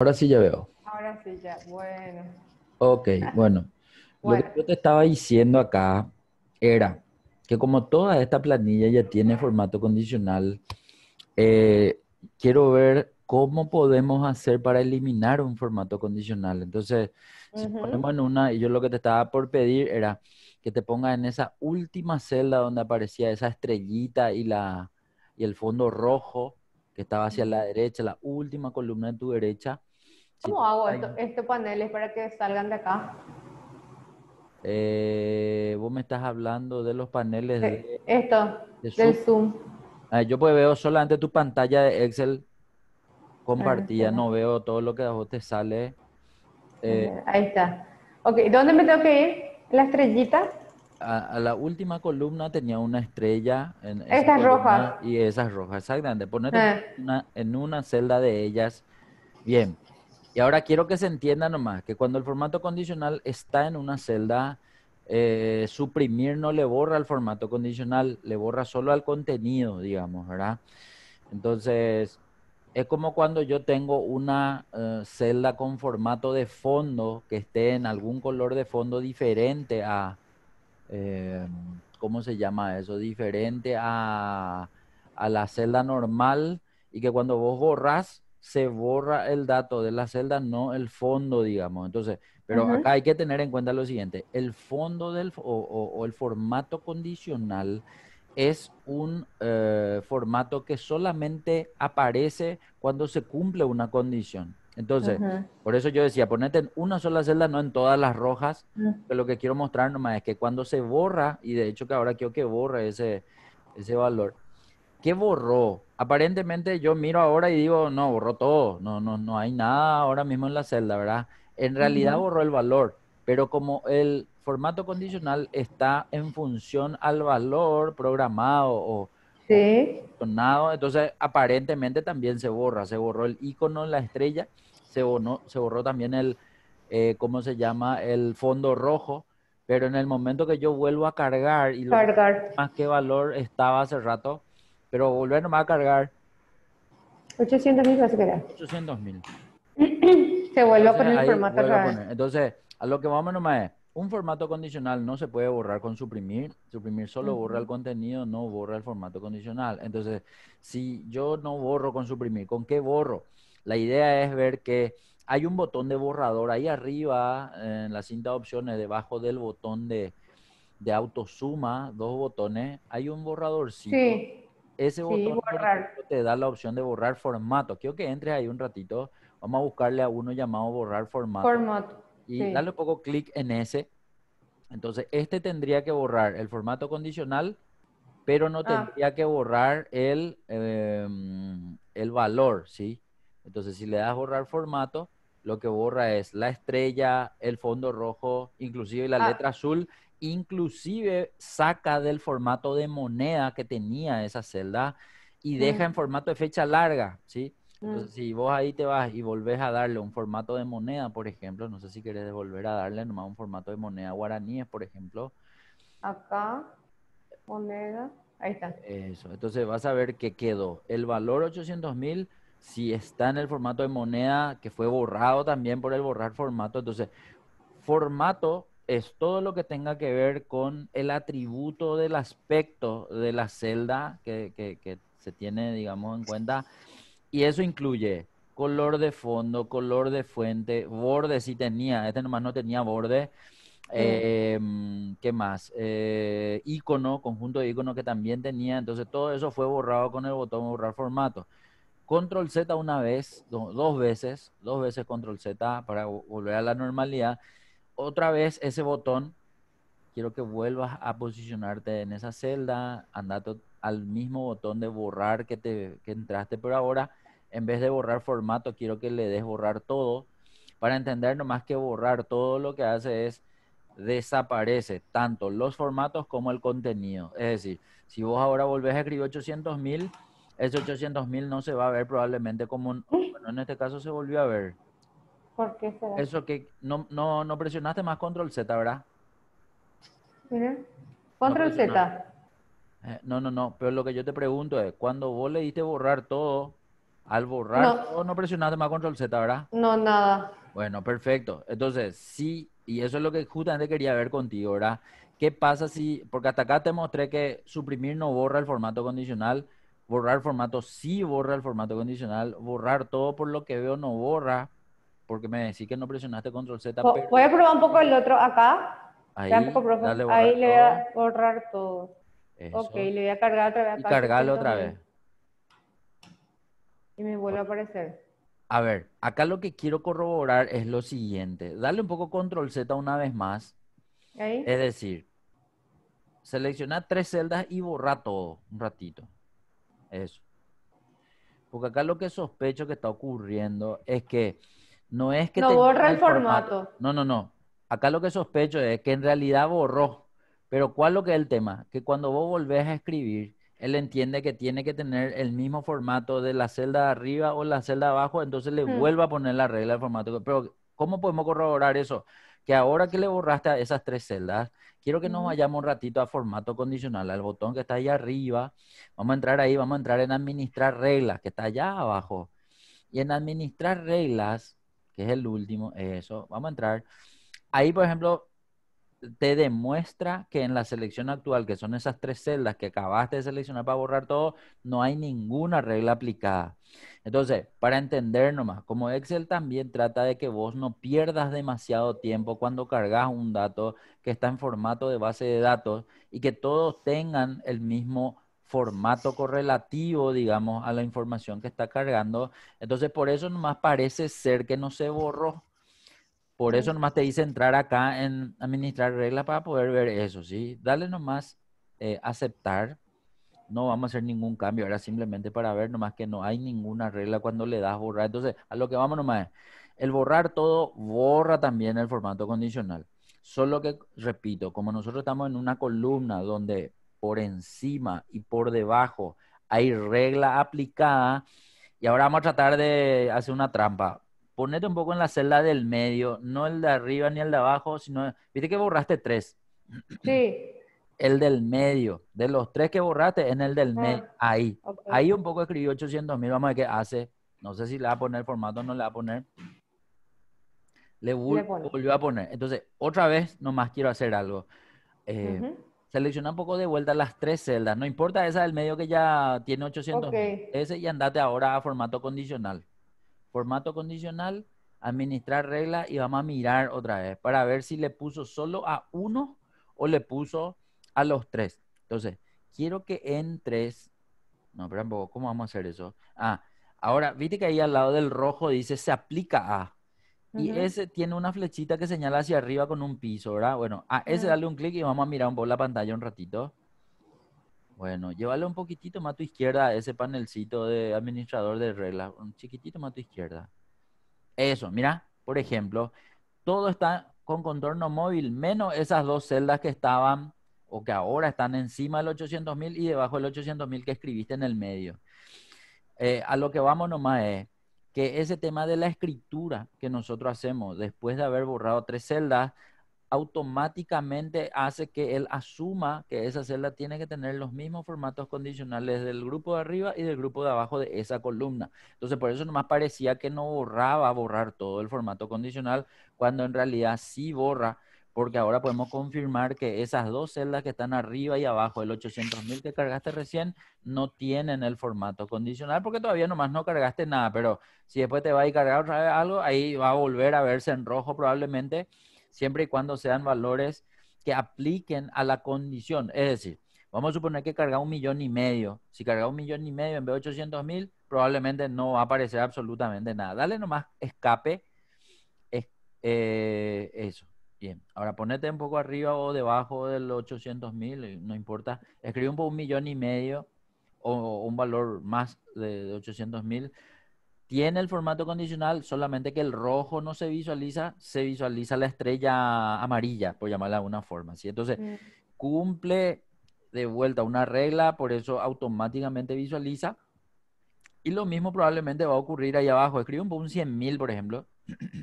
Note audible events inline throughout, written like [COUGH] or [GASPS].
Ahora sí ya veo. Ahora sí ya, bueno. Ok, [LAUGHS] bueno. Lo que yo te estaba diciendo acá era que como toda esta planilla ya tiene formato condicional, eh, quiero ver cómo podemos hacer para eliminar un formato condicional. Entonces, si ponemos en una, y yo lo que te estaba por pedir era que te pongas en esa última celda donde aparecía esa estrellita y, la, y el fondo rojo que estaba hacia la derecha, la última columna de tu derecha, ¿Cómo hago estos este paneles para que salgan de acá? Eh, vos me estás hablando de los paneles esto, del Zoom. Ah, yo pues veo solamente tu pantalla de Excel compartida, no veo todo lo que a te sale. Eh, ahí está. Ok, ¿dónde me tengo que ir? ¿La estrellita? A, la última columna tenía una estrella. En esa es roja. Y esas rojas, exactamente. Ponete eh. una, en una celda de ellas. Bien. Y ahora quiero que se entienda nomás que cuando el formato condicional está en una celda, eh, suprimir no le borra al formato condicional, le borra solo al contenido, digamos, ¿verdad? Entonces, es como cuando yo tengo una eh, celda con formato de fondo que esté en algún color de fondo diferente a, em, ¿cómo se llama eso? Diferente a, la celda normal y que cuando vos borras se borra el dato de la celda, no el fondo, digamos. Entonces, pero acá hay que tener en cuenta lo siguiente, el fondo del, o, el formato condicional es un eh, formato que solamente aparece cuando se cumple una condición. Entonces, por eso yo decía, ponete en una sola celda, no en todas las rojas, mm. pero lo que quiero mostrar nomás es que cuando se borra, y de hecho que ahora quiero que borre ese, ese valor, ¿qué borró? aparentemente yo miro ahora y digo, no, borró todo, no, no, no hay nada ahora mismo en la celda, ¿verdad? En realidad borró el valor, pero como el formato condicional está en función al valor programado o, sí. entonces aparentemente también se borra, se borró el icono en la estrella, se, borró, se borró también el, eh, ¿cómo se llama? El fondo rojo, pero en el momento que yo vuelvo a cargar y lo cargar. más que valor estaba hace rato, pero volver nomás a cargar. 800 mil vas a quedar. 800 mil. [CLEARS THROAT] se vuelve a poner el formato Entonces, a lo que vamos nomás es, un formato condicional no se puede borrar con suprimir. Suprimir solo borra el contenido, no borra el formato condicional. Entonces, si yo no borro con suprimir, ¿con qué borro? La idea es ver que hay un botón de borrador ahí arriba, en la cinta de opciones, debajo del botón de, de autosuma, dos botones, hay un borrador Sí ese botón te da la opción de borrar formato. Quiero que entres ahí un ratito. Vamos a buscarle a uno llamado borrar formato. Y dale un poco clic en ese. Entonces, este tendría que borrar el formato condicional, pero no ah. tendría que borrar el, em, el valor, ¿sí? Entonces, si le das borrar formato, lo que borra es la estrella, el fondo rojo, inclusive la ah. letra azul inclusive saca del formato de moneda que tenía esa celda y deja mm. en formato de fecha larga, ¿sí? Mm. si vos ahí te vas y volvés a darle un formato de moneda, por ejemplo, no sé si querés volver a darle nomás un formato de moneda guaraníes, por ejemplo. Acá, moneda, ahí está. Eso, entonces vas a ver que quedó el valor 800 mil, si está en el formato de moneda, que fue borrado también por el borrar formato, entonces formato es todo lo que tenga que ver con el atributo del aspecto de la celda que, se tiene, digamos, en cuenta. Y eso incluye color de fondo, color de fuente, borde si tenía, este nomás no tenía borde. Em, ¿Qué más? Eh, icono, conjunto de icono que también tenía. Entonces todo eso fue borrado con el botón borrar formato. Control Z una vez, dos veces, dos veces Control Z para volver a la normalidad otra vez ese botón. Quiero que vuelvas a posicionarte en esa celda, andate al mismo botón de borrar que, te, entraste, pero ahora en vez de borrar formato, quiero que le des borrar todo. Para entender nomás que borrar todo lo que hace es desaparece tanto los formatos como el contenido. Es decir, si vos ahora volvés a escribir 800.000, ese 800.000 no se va a ver probablemente como, bueno, en este caso se volvió a ver. ¿Por qué será? Eso que no, no, no presionaste más control Z, ¿verdad? Control Z. Eh, no, no, no. Pero lo que yo te pregunto es, cuando vos le diste borrar todo, al borrar no. no presionaste más control Z, ¿verdad? No, nada. Bueno, perfecto. Entonces, sí, y eso es lo que justamente quería ver contigo, ¿verdad? ¿Qué pasa si, porque hasta acá te mostré que suprimir no borra el formato condicional, borrar formato sí borra el formato condicional, borrar todo por lo que veo no borra, porque me decís que no presionaste control Z. Voy a probar un poco el otro acá. Ahí, le voy a borrar todo. Eso. Ok, le voy a cargar otra vez. y cargarlo otra vez. Y me vuelve a aparecer. A ver, acá lo que quiero corroborar es lo siguiente. Dale un poco control Z una vez más. ¿Ahí? Es decir, selecciona tres celdas y borra todo un ratito. Eso. Porque acá lo que sospecho que está ocurriendo es que no es que... No borra el formato. No, no, no. Acá lo que sospecho es que en realidad borró. Pero ¿cuál lo que es el tema? Que cuando vos volvés a escribir, él entiende que tiene que tener el mismo formato de la celda de arriba o la celda de abajo, entonces le hmm. vuelva a poner la regla del formato. Pero ¿cómo podemos corroborar eso? Que ahora que le borraste a esas tres celdas, quiero que nos hmm. vayamos un ratito a formato condicional, al botón que está ahí arriba. Vamos a entrar ahí, vamos a entrar en administrar reglas, que está allá abajo. Y en administrar reglas, que es el último, eso, vamos a entrar. Ahí, por ejemplo, te demuestra que en la selección actual, que son esas tres celdas que acabaste de seleccionar para borrar todo, no hay ninguna regla aplicada. Entonces, para entender nomás, como Excel también trata de que vos no pierdas demasiado tiempo cuando cargas un dato que está en formato de base de datos y que todos tengan el mismo formato correlativo, digamos, a la información que está cargando. Entonces, por eso nomás parece ser que no se borró. Por eso nomás te dice entrar acá en administrar reglas para poder ver eso, ¿sí? Dale nomás eh, aceptar. No vamos a hacer ningún cambio, Era simplemente para ver nomás que no hay ninguna regla cuando le das borrar. Entonces, a lo que vamos nomás el borrar todo borra también el formato condicional. Solo que, repito, como nosotros estamos en una columna donde por encima y por debajo. Hay regla aplicada. Y ahora vamos a tratar de hacer una trampa. Ponete un poco en la celda del medio, no el de arriba ni el de abajo, sino, viste que borraste tres. Sí. [CLEARS THROAT] El del medio, de los tres que borraste, en el del medio, ah, ahí. Ahí un poco escribió 800 mil, vamos a ver qué hace. No sé si le va a poner formato o no le va a poner. Le, volvió a poner. Entonces, otra vez, nomás quiero hacer algo. Eh, Selecciona un poco de vuelta las tres celdas. No importa esa del medio que ya tiene 800. Ese y andate ahora a formato condicional. Formato condicional, administrar regla y vamos a mirar otra vez para ver si le puso solo a uno o le puso a los tres. Entonces, quiero que en tres... No, pero ¿cómo vamos a hacer eso? Ah, ahora, viste que ahí al lado del rojo dice se aplica a. Y ese tiene una flechita que señala hacia arriba con un piso, ¿verdad? Bueno, a ah, ese dale un clic y vamos a mirar un poco la pantalla un ratito. Bueno, llévale un poquitito más a tu izquierda ese panelcito de administrador de reglas, un chiquitito más a tu izquierda. Eso, mira, por ejemplo, todo está con contorno móvil, menos esas dos celdas que estaban o que ahora están encima del 800.000 y debajo del 800.000 que escribiste en el medio. Eh, a lo que vamos nomás es, que ese tema de la escritura que nosotros hacemos después de haber borrado tres celdas, automáticamente hace que él asuma que esa celda tiene que tener los mismos formatos condicionales del grupo de arriba y del grupo de abajo de esa columna. Entonces, por eso nomás parecía que no borraba borrar todo el formato condicional, cuando en realidad sí borra porque ahora podemos confirmar que esas dos celdas que están arriba y abajo del 800.000 que cargaste recién no tienen el formato condicional porque todavía nomás no cargaste nada, pero si después te va a cargar otra vez algo, ahí va a volver a verse en rojo probablemente, siempre y cuando sean valores que apliquen a la condición. Es decir, vamos a suponer que carga un millón y medio. Si carga un millón y medio en vez de 800.000 probablemente no va a aparecer absolutamente nada. Dale nomás escape, eh, eso. Bien, ahora ponete un poco arriba o debajo del 800.000, eh, no importa. Escribe un poco un millón y medio o, un valor más de, 800.000. Tiene el formato condicional, solamente que el rojo no se visualiza, se visualiza la estrella amarilla, por llamarla de alguna forma. ¿sí? Entonces, mm. cumple de vuelta una regla, por eso automáticamente visualiza. Y lo mismo probablemente va a ocurrir ahí abajo. Escribe un, un 100 mil, por ejemplo,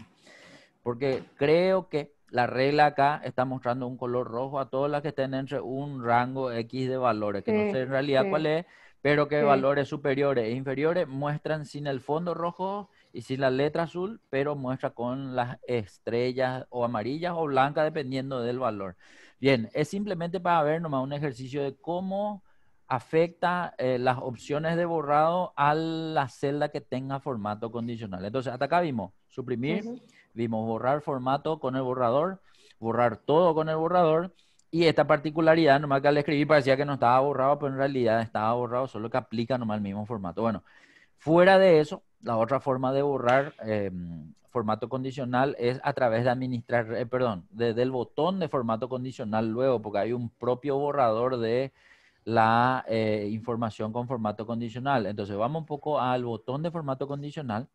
[CLEARS THROAT] porque creo que la regla acá está mostrando un color rojo a todas las que estén entre un rango X de valores, que no sé en realidad cuál es, pero que valores superiores e inferiores muestran sin el fondo rojo y sin la letra azul, pero muestra con las estrellas o amarillas o blancas, dependiendo del valor. Bien, es simplemente para ver nomás un ejercicio de cómo afecta eh, las opciones de borrado a la celda que tenga formato condicional. Entonces, hasta acá vimos suprimir, Vimos borrar formato con el borrador, borrar todo con el borrador. Y esta particularidad, nomás que al escribir parecía que no estaba borrado, pero en realidad estaba borrado, solo que aplica nomás el mismo formato. Bueno, fuera de eso, la otra forma de borrar em, formato condicional es a través de administrar, eh, perdón, desde el botón de formato condicional luego, porque hay un propio borrador de la eh, información con formato condicional. Entonces vamos un poco al botón de formato condicional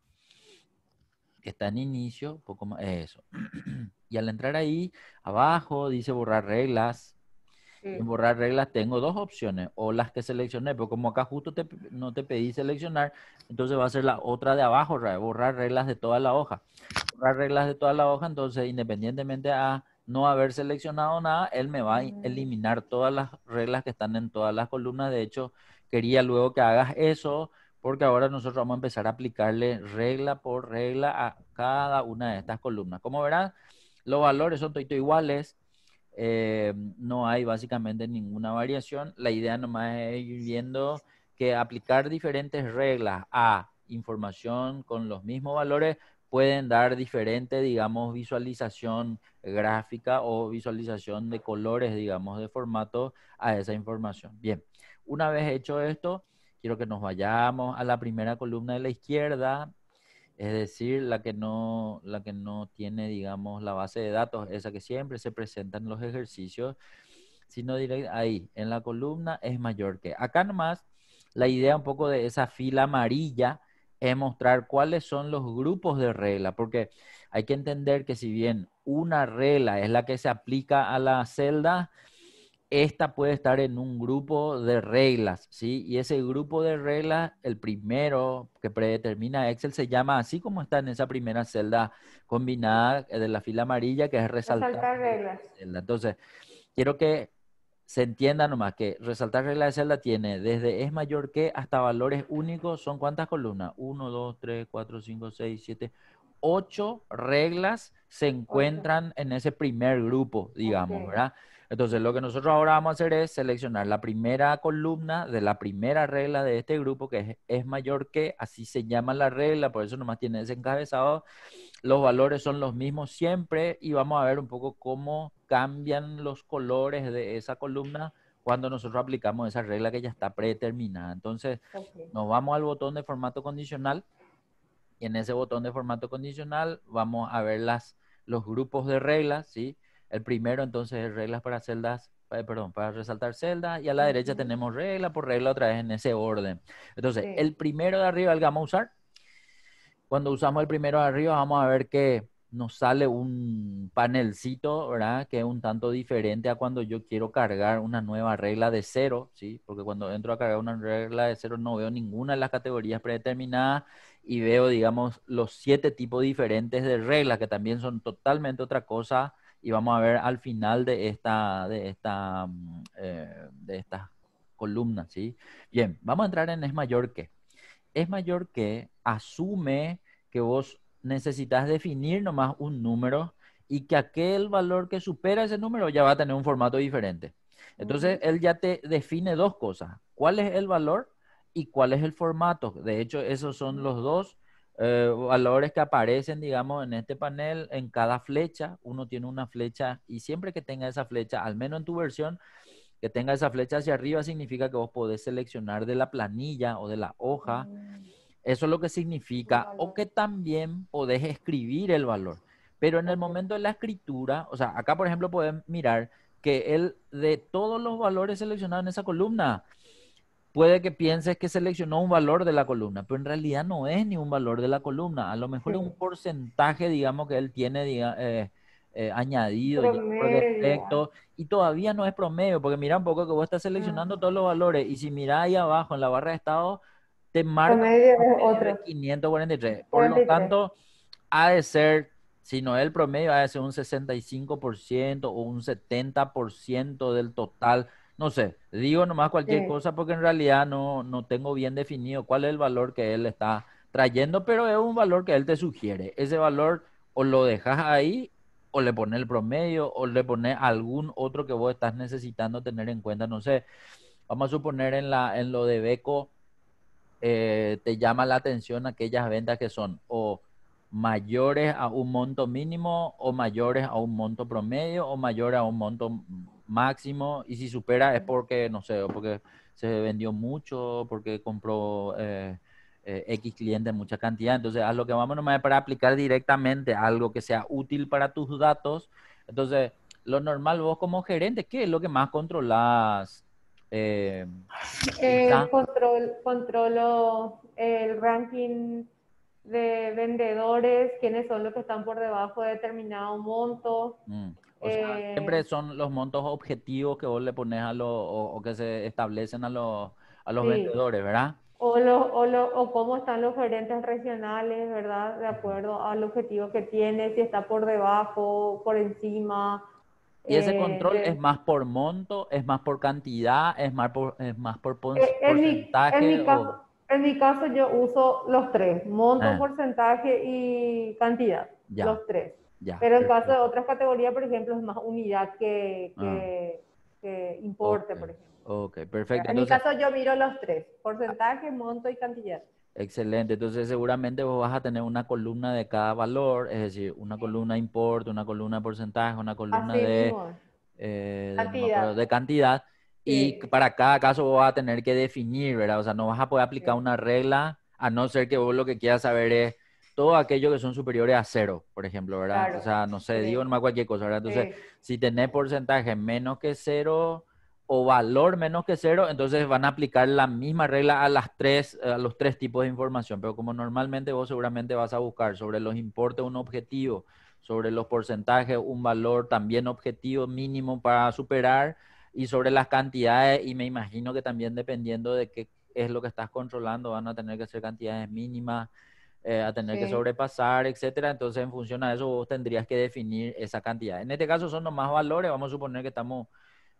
que está en inicio, poco más, eso. [CLEARS THROAT] y al entrar ahí, abajo dice borrar reglas. En borrar reglas tengo dos opciones, o las que seleccioné, pero como acá justo no te pedí seleccionar, entonces va a ser la otra de abajo, borrar reglas de toda la hoja. Borrar reglas de toda la hoja, entonces independientemente a no haber seleccionado nada, él me va a eliminar todas las reglas que están en todas las columnas. De hecho, quería luego que hagas eso, porque ahora nosotros vamos a empezar a aplicarle regla por regla a cada una de estas columnas. Como verán, los valores son todos iguales, eh, no hay básicamente ninguna variación. La idea nomás es ir viendo que aplicar diferentes reglas a información con los mismos valores pueden dar diferente, digamos, visualización gráfica o visualización de colores, digamos, de formato a esa información. Bien, una vez hecho esto, quiero que nos vayamos a la primera columna de la izquierda, es decir, la que no, la que no tiene, digamos, la base de datos, esa que siempre se presenta en los ejercicios, sino ahí, en la columna es mayor que. Acá nomás, la idea un poco de esa fila amarilla es mostrar cuáles son los grupos de regla, porque hay que entender que si bien una regla es la que se aplica a la celda, esta puede estar en un grupo de reglas, ¿sí? Y ese grupo de reglas, el primero que predetermina Excel, se llama así como está en esa primera celda combinada eh, de la fila amarilla, que es resaltar, reglas. Entonces, quiero que se entienda nomás que resaltar reglas de celda tiene desde es mayor que hasta valores únicos, ¿son cuántas columnas? Uno, dos, 3, cuatro, cinco, seis, siete, ocho reglas se encuentran en ese primer grupo, digamos, ¿verdad? Entonces, lo que nosotros ahora vamos a hacer es seleccionar la primera columna de la primera regla de este grupo, que es, mayor que, así se llama la regla, por eso nomás tiene desencabezado, Los valores son los mismos siempre y vamos a ver un poco cómo cambian los colores de esa columna cuando nosotros aplicamos esa regla que ya está predeterminada. Entonces, nos vamos al botón de formato condicional y en ese botón de formato condicional vamos a ver las, los grupos de reglas, ¿sí? El primero entonces es reglas para celdas, eh, perdón, para resaltar celdas y a la derecha tenemos regla por regla otra vez en ese orden. Entonces, el primero de arriba el vamos a usar. Cuando usamos el primero de arriba vamos a ver que nos sale un panelcito, ¿verdad? Que es un tanto diferente a cuando yo quiero cargar una nueva regla de cero, ¿sí? Porque cuando entro a cargar una regla de cero no veo ninguna de las categorías predeterminadas y veo, digamos, los siete tipos diferentes de reglas que también son totalmente otra cosa y vamos a ver al final de esta, de esta, mm, eh, de estas columna, ¿sí? Bien, vamos a entrar en es mayor que. Es mayor que asume que vos necesitas definir nomás un número y que aquel valor que supera ese número ya va a tener un formato diferente. Entonces, él ya te define dos cosas. ¿Cuál es el valor y cuál es el formato? De hecho, esos son los dos valores eh, que aparecen, digamos, en este panel, en cada flecha, uno tiene una flecha y siempre que tenga esa flecha, al menos en tu versión, que tenga esa flecha hacia arriba, significa que vos podés seleccionar de la planilla o de la hoja. Mm. Eso es lo que significa, o que también podés escribir el valor. Pero en el momento de la escritura, o sea, acá por ejemplo podés mirar que él de todos los valores seleccionados en esa columna, puede que pienses que seleccionó un valor de la columna, pero en realidad no es ni un valor de la columna. A lo mejor es un porcentaje, digamos, que él tiene eh, eh, añadido por Y todavía no es promedio, porque mira un poco que vos estás seleccionando todos los valores. Y si mirá ahí abajo en la barra de estado, te marca promedio otro. 543. Por lo tanto, ha de ser si no el promedio, ha de ser un 65% o un 70% del total no sé, digo nomás cualquier cosa porque en realidad no, no tengo bien definido cuál es el valor que él está trayendo, pero es un valor que él te sugiere. Ese valor o lo dejas ahí o le pones el promedio o le pones algún otro que vos estás necesitando tener en cuenta. No sé, vamos a suponer en, la, en lo de Beco, eh, te llama la atención aquellas ventas que son o mayores a un monto mínimo o mayores a un monto promedio o mayores a un monto máximo y si supera es porque, no sé, o porque se vendió mucho, porque compró eh, eh, X clientes mucha cantidad. Entonces, a lo que vamos nomás para aplicar directamente algo que sea útil para tus datos. Entonces, lo normal vos como gerente, ¿qué es lo que más controlas? Eh, ¿ah? control, controlo el ranking de vendedores, quiénes son los que están por debajo de determinado monto. Mm siempre eh, son los montos objetivos que vos le pones a los, o, que se establecen a los, vendedores, ¿verdad? O, los, o, o cómo están los gerentes regionales, ¿verdad? De acuerdo al objetivo que tiene, si está por debajo, por encima. Y ese eh, control es más por monto, es más por cantidad, es más por, es más por eh, porcentaje. En mi, mi caso, yo uso los tres, monto, ah. porcentaje y cantidad. Los tres. Pero en caso de otras categorías, por ejemplo, es más unidad que, ah. importe, por ejemplo. Ok, perfecto. En mi caso yo miro los tres, porcentaje, monto y cantidad. Excelente. Entonces, seguramente vos vas a tener una columna de cada valor, es decir, una columna importe, una columna de porcentaje, una columna de, eh, cantidad. de, cantidad. Y para cada caso vos vas a tener que definir, ¿verdad? O sea, no vas a poder aplicar una regla, a no ser que vos lo que quieras saber es todo aquello que son superiores a cero, por ejemplo, ¿verdad? o sea, no sé, digo nomás cualquier cosa, ¿verdad? Entonces, si tenés porcentaje menos que cero o valor menos que cero, entonces van a aplicar la misma regla a, las tres, a los tres tipos de información. Pero como normalmente vos seguramente vas a buscar sobre los importes un objetivo, sobre los porcentajes un valor también objetivo mínimo para superar y sobre las cantidades, y me imagino que también dependiendo de qué es lo que estás controlando, van a tener que ser cantidades mínimas, eh, a tener que sobrepasar, etcétera. Entonces, en función a eso, vos tendrías que definir esa cantidad. En este caso, son los más valores. Vamos a suponer que estamos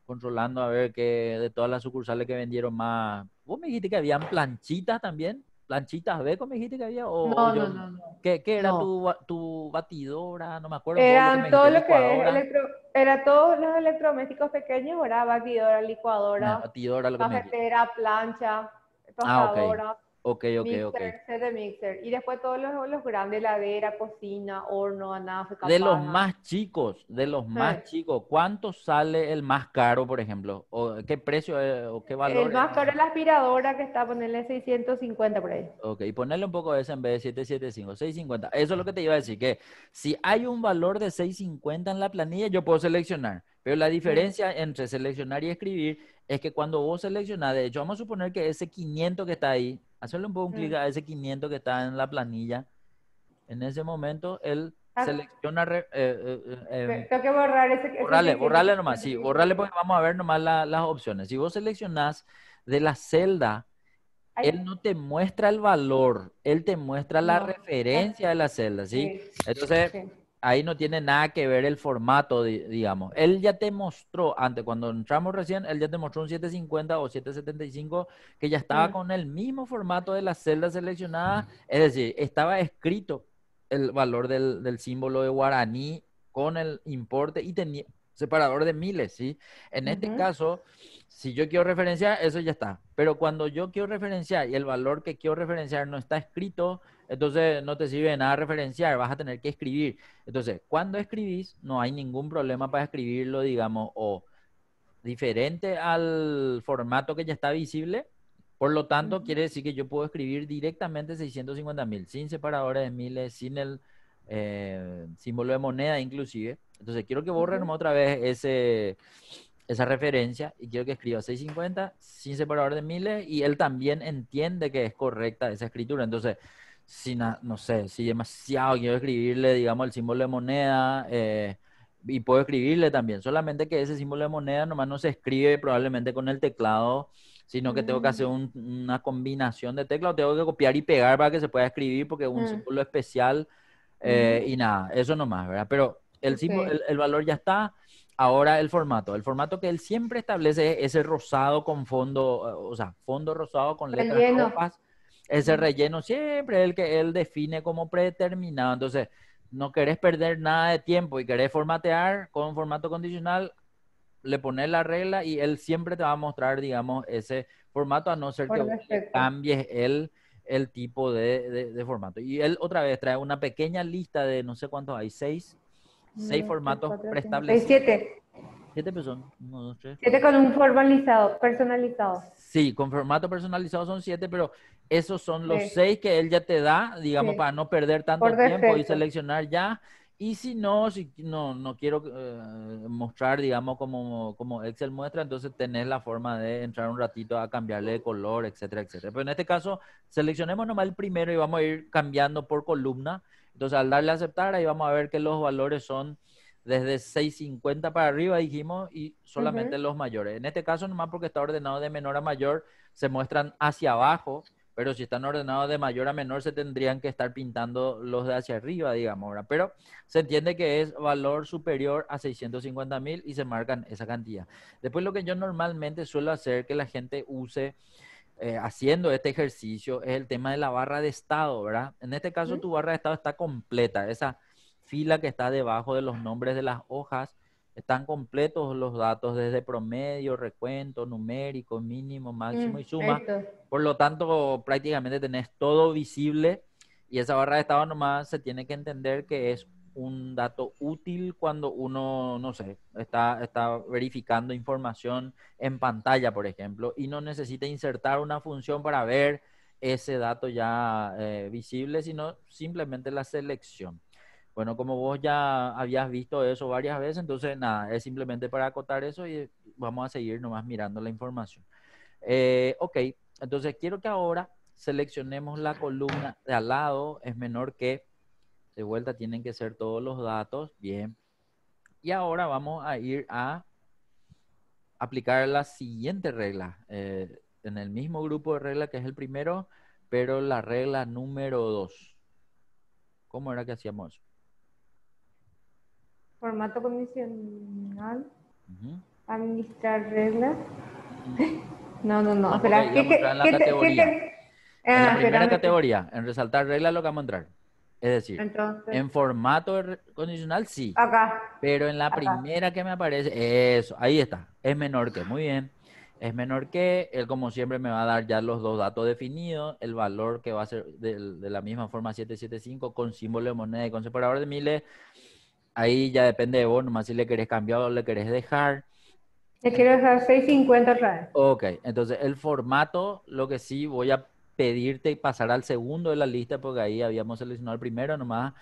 controlando a ver que de todas las sucursales que vendieron más. Vos me dijiste que habían planchitas también. ¿Planchitas Beco me dijiste que había? O, no, no, no, ¿Qué, era tu, batidora? No me acuerdo. Eran todo lo que, era todos los electrodomésticos pequeños, era batidora, licuadora, batidora, lo que cafetera, plancha, trabajadora. Ah, Ok, ok, mixer, ok. de mixer. Y después todos los, los grandes, heladera, cocina, horno, anafe, De los más chicos, de los más chicos, ¿cuánto sale el más caro, por ejemplo? ¿Qué precio eh, o qué valor? El más caro es la aspiradora que está, ponerle 650 por ahí. Ok, y ponerle un poco de ese en vez de 775, 650. Eso es lo que te iba a decir, que si hay un valor de 650 en la planilla, yo puedo seleccionar. Pero la diferencia entre seleccionar y escribir es que cuando vos seleccionas, de hecho, vamos a suponer que ese 500 que está ahí, hacerle un poco un clic mm. a ese 500 que está en la planilla. En ese momento, él ah. selecciona... Eh, eh em, tengo que borrar ese... Borrarle, borrarle nomás, sí, borrarle porque vamos a ver nomás las opciones. Si vos seleccionás de la celda, él no te muestra el valor, él te muestra la referencia de la celda, ¿sí? Entonces ahí no tiene nada que ver el formato, digamos. Él ya te mostró, antes, cuando entramos recién, él ya te mostró un 750 o 775 que ya estaba con el mismo formato de las celdas seleccionadas. Es decir, estaba escrito el valor del, símbolo de guaraní con el importe y tenía separador de miles, ¿sí? En este caso, si yo quiero referenciar, eso ya está. Pero cuando yo quiero referenciar y el valor que quiero referenciar no está escrito, entonces no te sirve nada referenciar, vas a tener que escribir. Entonces, cuando escribís, no hay ningún problema para escribirlo, digamos, o diferente al formato que ya está visible. Por lo tanto, quiere decir que yo puedo escribir directamente 650 mil, sin separadores de miles, sin el eh, símbolo de moneda inclusive. Entonces, quiero que borren otra vez ese, esa referencia y quiero que escriba 650 sin separador de miles y él también entiende que es correcta esa escritura. Entonces, no sé, si demasiado quiero escribirle, digamos, el símbolo de moneda, eh, y puedo escribirle también, solamente que ese símbolo de moneda nomás no se escribe probablemente con el teclado, sino que tengo que hacer mm. una combinación de teclas, tengo que copiar y pegar para que se pueda escribir, porque es un mm. símbolo especial, eh, y mm. nada, eso nomás, ¿verdad? Pero el, el, valor ya está, Ahora el formato. El formato que él siempre establece es ese rosado con fondo, o sea, fondo rosado con letras rojas ese relleno siempre es el que él define como predeterminado. Entonces, no querés perder nada de tiempo y querés formatear con formato condicional, le pones la regla y él siempre te va a mostrar, digamos, ese formato, a no ser que cambies el, el tipo de, formato. Y él otra vez trae una pequeña lista de no sé cuántos hay, seis, seis formatos preestablecidos. siete. Siete personas. Siete con un formalizado, personalizado. Sí, con formato personalizado son siete, pero esos son los seis que él ya te da, digamos, para no perder tanto tiempo y seleccionar ya. Y si no, si no, no quiero eh, mostrar, digamos, como, como Excel muestra, entonces tenés la forma de entrar un ratito a cambiarle de color, etcétera, etcétera. Pero en este caso, seleccionemos nomás el primero y vamos a ir cambiando por columna. Entonces, al darle a aceptar, ahí vamos a ver que los valores son desde 6.50 para arriba dijimos y solamente los mayores. En este caso nomás porque está ordenado de menor a mayor, se muestran hacia abajo, pero si están ordenados de mayor a menor se tendrían que estar pintando los de hacia arriba, digamos. ahora Pero se entiende que es valor superior a 650 mil y se marcan esa cantidad. Después lo que yo normalmente suelo hacer que la gente use... Eh, haciendo este ejercicio es el tema de la barra de estado, ¿verdad? En este caso tu barra de estado está completa, esa fila que está debajo de los nombres de las hojas, están completos los datos desde promedio, recuento, numérico, mínimo, máximo y suma. Por lo tanto, prácticamente tenés todo visible y esa barra de estado nomás se tiene que entender que es un dato útil cuando uno, no sé, está, está verificando información en pantalla, por ejemplo, y no necesita insertar una función para ver ese dato ya eh, visible, sino simplemente la selección. Bueno, como vos ya habías visto eso varias veces, entonces nada, es simplemente para acotar eso y vamos a seguir nomás mirando la información. Eh, ok, entonces quiero que ahora seleccionemos la columna de al lado, es menor que, de vuelta tienen que ser todos los datos, bien. Y ahora vamos a ir a aplicar la siguiente regla, eh, en el mismo grupo de reglas que es el primero, pero la regla número 2. ¿Cómo era que hacíamos eso? formato condicional, administrar reglas. [LAUGHS] No, no, no. Ah, espera, en la categoría. Ah, en primera categoría, en resaltar reglas lo que vamos a entrar. Es decir, en formato condicional sí. Acá. Pero en la primera que me aparece, eso, ahí está. Es menor que, muy bien. Es menor que, él como siempre me va a dar ya los dos datos definidos, el valor que va a ser de, de la misma forma 775 con símbolo de moneda y con separador de miles ahí ya depende de vos, nomás si le querés cambiar o le querés dejar. Le quiero dejar 650 Ok, entonces el formato, lo que sí voy a pedirte y pasar al segundo de la lista, porque ahí habíamos seleccionado el primero nomás.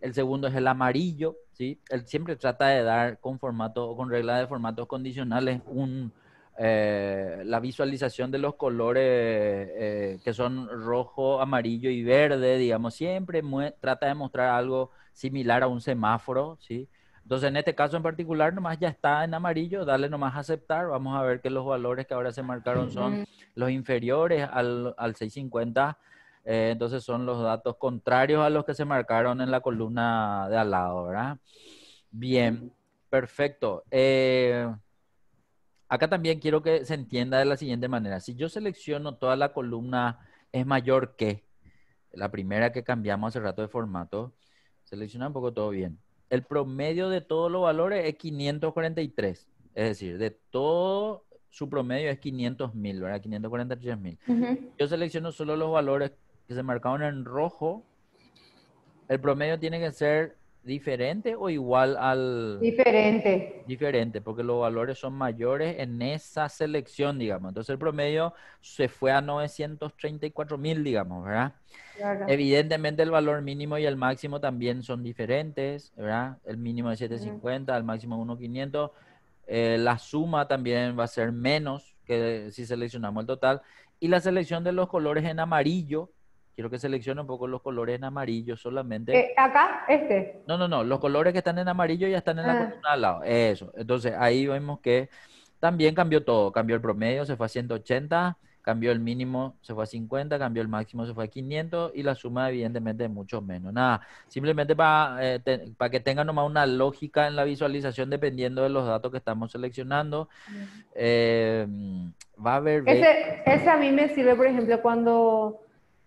El segundo es el amarillo, ¿sí? Él siempre trata de dar con formato o con regla de formatos condicionales un, eh, la visualización de los colores eh, que son rojo, amarillo y verde, digamos, siempre trata de mostrar algo similar a un semáforo, ¿sí? Entonces, en este caso en particular, nomás ya está en amarillo, dale nomás a aceptar. Vamos a ver que los valores que ahora se marcaron son los inferiores al, 650. Eh, entonces, son los datos contrarios a los que se marcaron en la columna de al lado, ¿verdad? Bien, perfecto. Eh, acá también quiero que se entienda de la siguiente manera. Si yo selecciono toda la columna es mayor que la primera que cambiamos hace rato de formato, Selecciona un poco todo bien. El promedio de todos los valores es 543. Es decir, de todo su promedio es 500.000, ¿verdad? 543.000. Yo selecciono solo los valores que se marcaron en rojo. El promedio tiene que ser ¿Diferente o igual al...? Diferente. Diferente, porque los valores son mayores en esa selección, digamos. Entonces el promedio se fue a 934 mil, digamos, ¿verdad? Evidentemente el valor mínimo y el máximo también son diferentes, ¿verdad? El mínimo de 750, el máximo 1500. Eh, la suma también va a ser menos que si seleccionamos el total. Y la selección de los colores en amarillo Quiero que seleccione un poco los colores en amarillo solamente. Eh, ¿Acá? ¿Este? No, no, no. Los colores que están en amarillo ya están en la ah. columna al lado. Eso. Entonces, ahí vemos que también cambió todo. Cambió el promedio, se fue a 180. Cambió el mínimo, se fue a 50. Cambió el máximo, se fue a 500. Y la suma, evidentemente, es mucho menos. Nada. Simplemente para eh, que tengan nomás una lógica en la visualización dependiendo de los datos que estamos seleccionando. Eh, va a haber... Ese, ese a mí me sirve, por ejemplo, cuando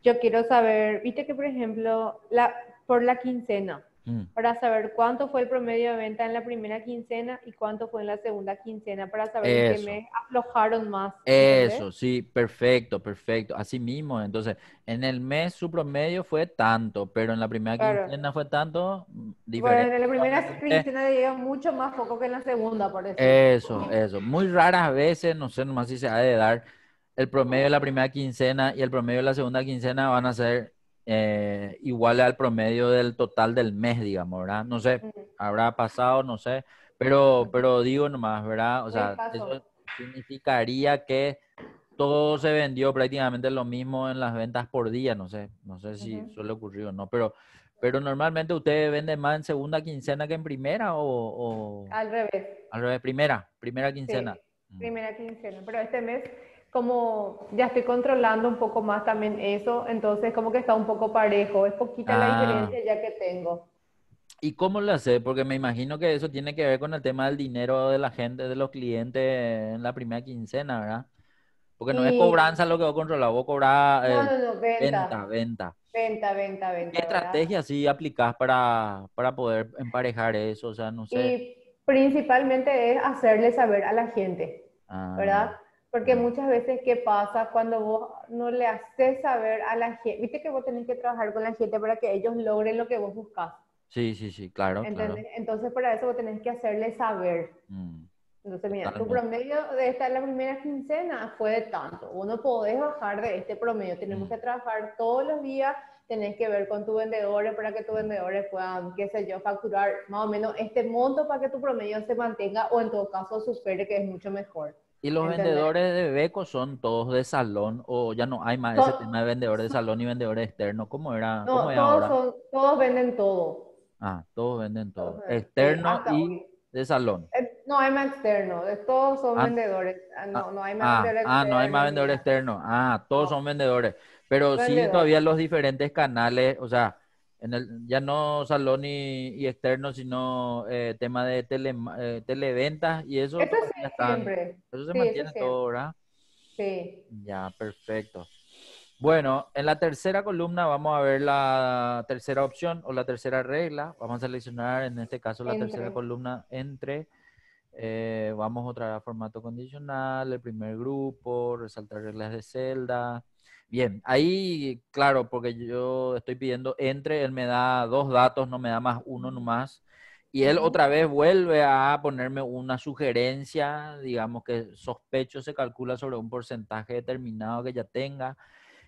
yo quiero saber, viste que por ejemplo, la, por la quincena, mm. para saber cuánto fue el promedio de venta en la primera quincena y cuánto fue en la segunda quincena, para saber qué mes aflojaron más. Eso, sí, perfecto, perfecto. Así mismo, entonces, en el mes su promedio fue tanto, pero en la primera quincena fue tanto diferente. Mm, bueno, en la primera eh. quincena llega mucho más poco que en la segunda, por eso. Eso, eso. Muy raras veces, no sé nomás si se ha de dar el promedio de la primera quincena y el promedio de la segunda quincena van a ser eh, iguales al promedio del total del mes, digamos, ¿verdad? No sé, habrá pasado, no sé, pero, pero digo nomás, ¿verdad? O sea, eso significaría que todo se vendió prácticamente lo mismo en las ventas por día, no sé, no sé si eso suele ocurrir o no, pero, pero normalmente ustedes venden más en segunda quincena que en primera o... o... Al revés. Al revés, primera, primera quincena. primera quincena, pero este mes como ya estoy controlando un poco más también eso, entonces como que está un poco parejo, es poquita la ah. diferencia ya que tengo. ¿Y cómo lo hace? Porque me imagino que eso tiene que ver con el tema del dinero de la gente, de los clientes en la primera quincena, ¿verdad? Porque no es cobranza lo que vos controlás, vos cobrás no, eh, no, no, venta, venta, venta. Venta, venta, ¿Qué estrategia sí aplicás para, para poder emparejar eso? O sea, no sé. Y principalmente es hacerle saber a la gente, ah. ¿verdad? Porque muchas veces, ¿qué pasa cuando vos no le haces saber a la gente? Viste que vos tenés que trabajar con la gente para que ellos logren lo que vos buscas. Sí, sí, sí, claro. claro. Entonces, para eso vos tenés que hacerle saber. Mm. Entonces, mira, tu promedio de esta la primera quincena fue de tanto. Uno podés bajar de este promedio. Tenemos mm. que trabajar todos los días. Tenés que ver con tus vendedores para que tus vendedores puedan, qué sé yo, facturar más o menos este monto para que tu promedio se mantenga o en todo caso supere, que es mucho mejor. Y los vendedores de Beco son todos de salón, o ya no hay más ese tema de vendedores de salón y vendedores externos. ¿Cómo era? No, todos, Son, todos venden todo. Ah, todos venden todo. externo y de salón. Eh, no hay más externo, eh, todos son ah, ah, ah, vendedores. Ah, no, hay más ah, Ah, no hay más vendedores externos. Ah, todos son vendedores. Pero sí, todavía los diferentes canales, o sea, en ya no salón y, externo, sino eh, tema de tele, eh, televentas y eso. Eso Eso se mantiene todo, ¿verdad? Sí. Ya, perfecto. Bueno, en la tercera columna vamos a ver la tercera opción o la tercera regla. Vamos a seleccionar en este caso la tercera columna entre. Eh, vamos otra vez formato condicional, el primer grupo, resaltar reglas de celda, Bien, ahí, claro, porque yo estoy pidiendo entre, él me da dos datos, no me da más uno nomás. Y él otra vez vuelve a ponerme una sugerencia, digamos que sospecho se calcula sobre un porcentaje determinado que ya tenga.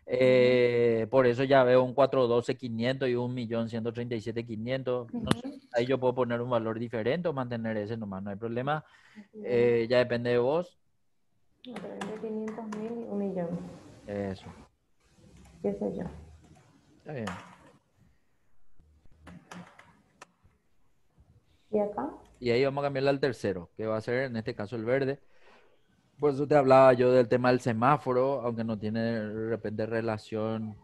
Eh, por eso ya veo un 412.500 y un millón No sé, ahí yo puedo poner un valor diferente o mantener ese nomás, no hay problema. Eh, ya depende de vos. y un millón. Eso qué sé yo. ¿Y acá? Y ahí vamos a cambiarle al tercero, que va a ser en este caso el verde. Por eso te hablaba yo del tema del semáforo, aunque no tiene de repente relación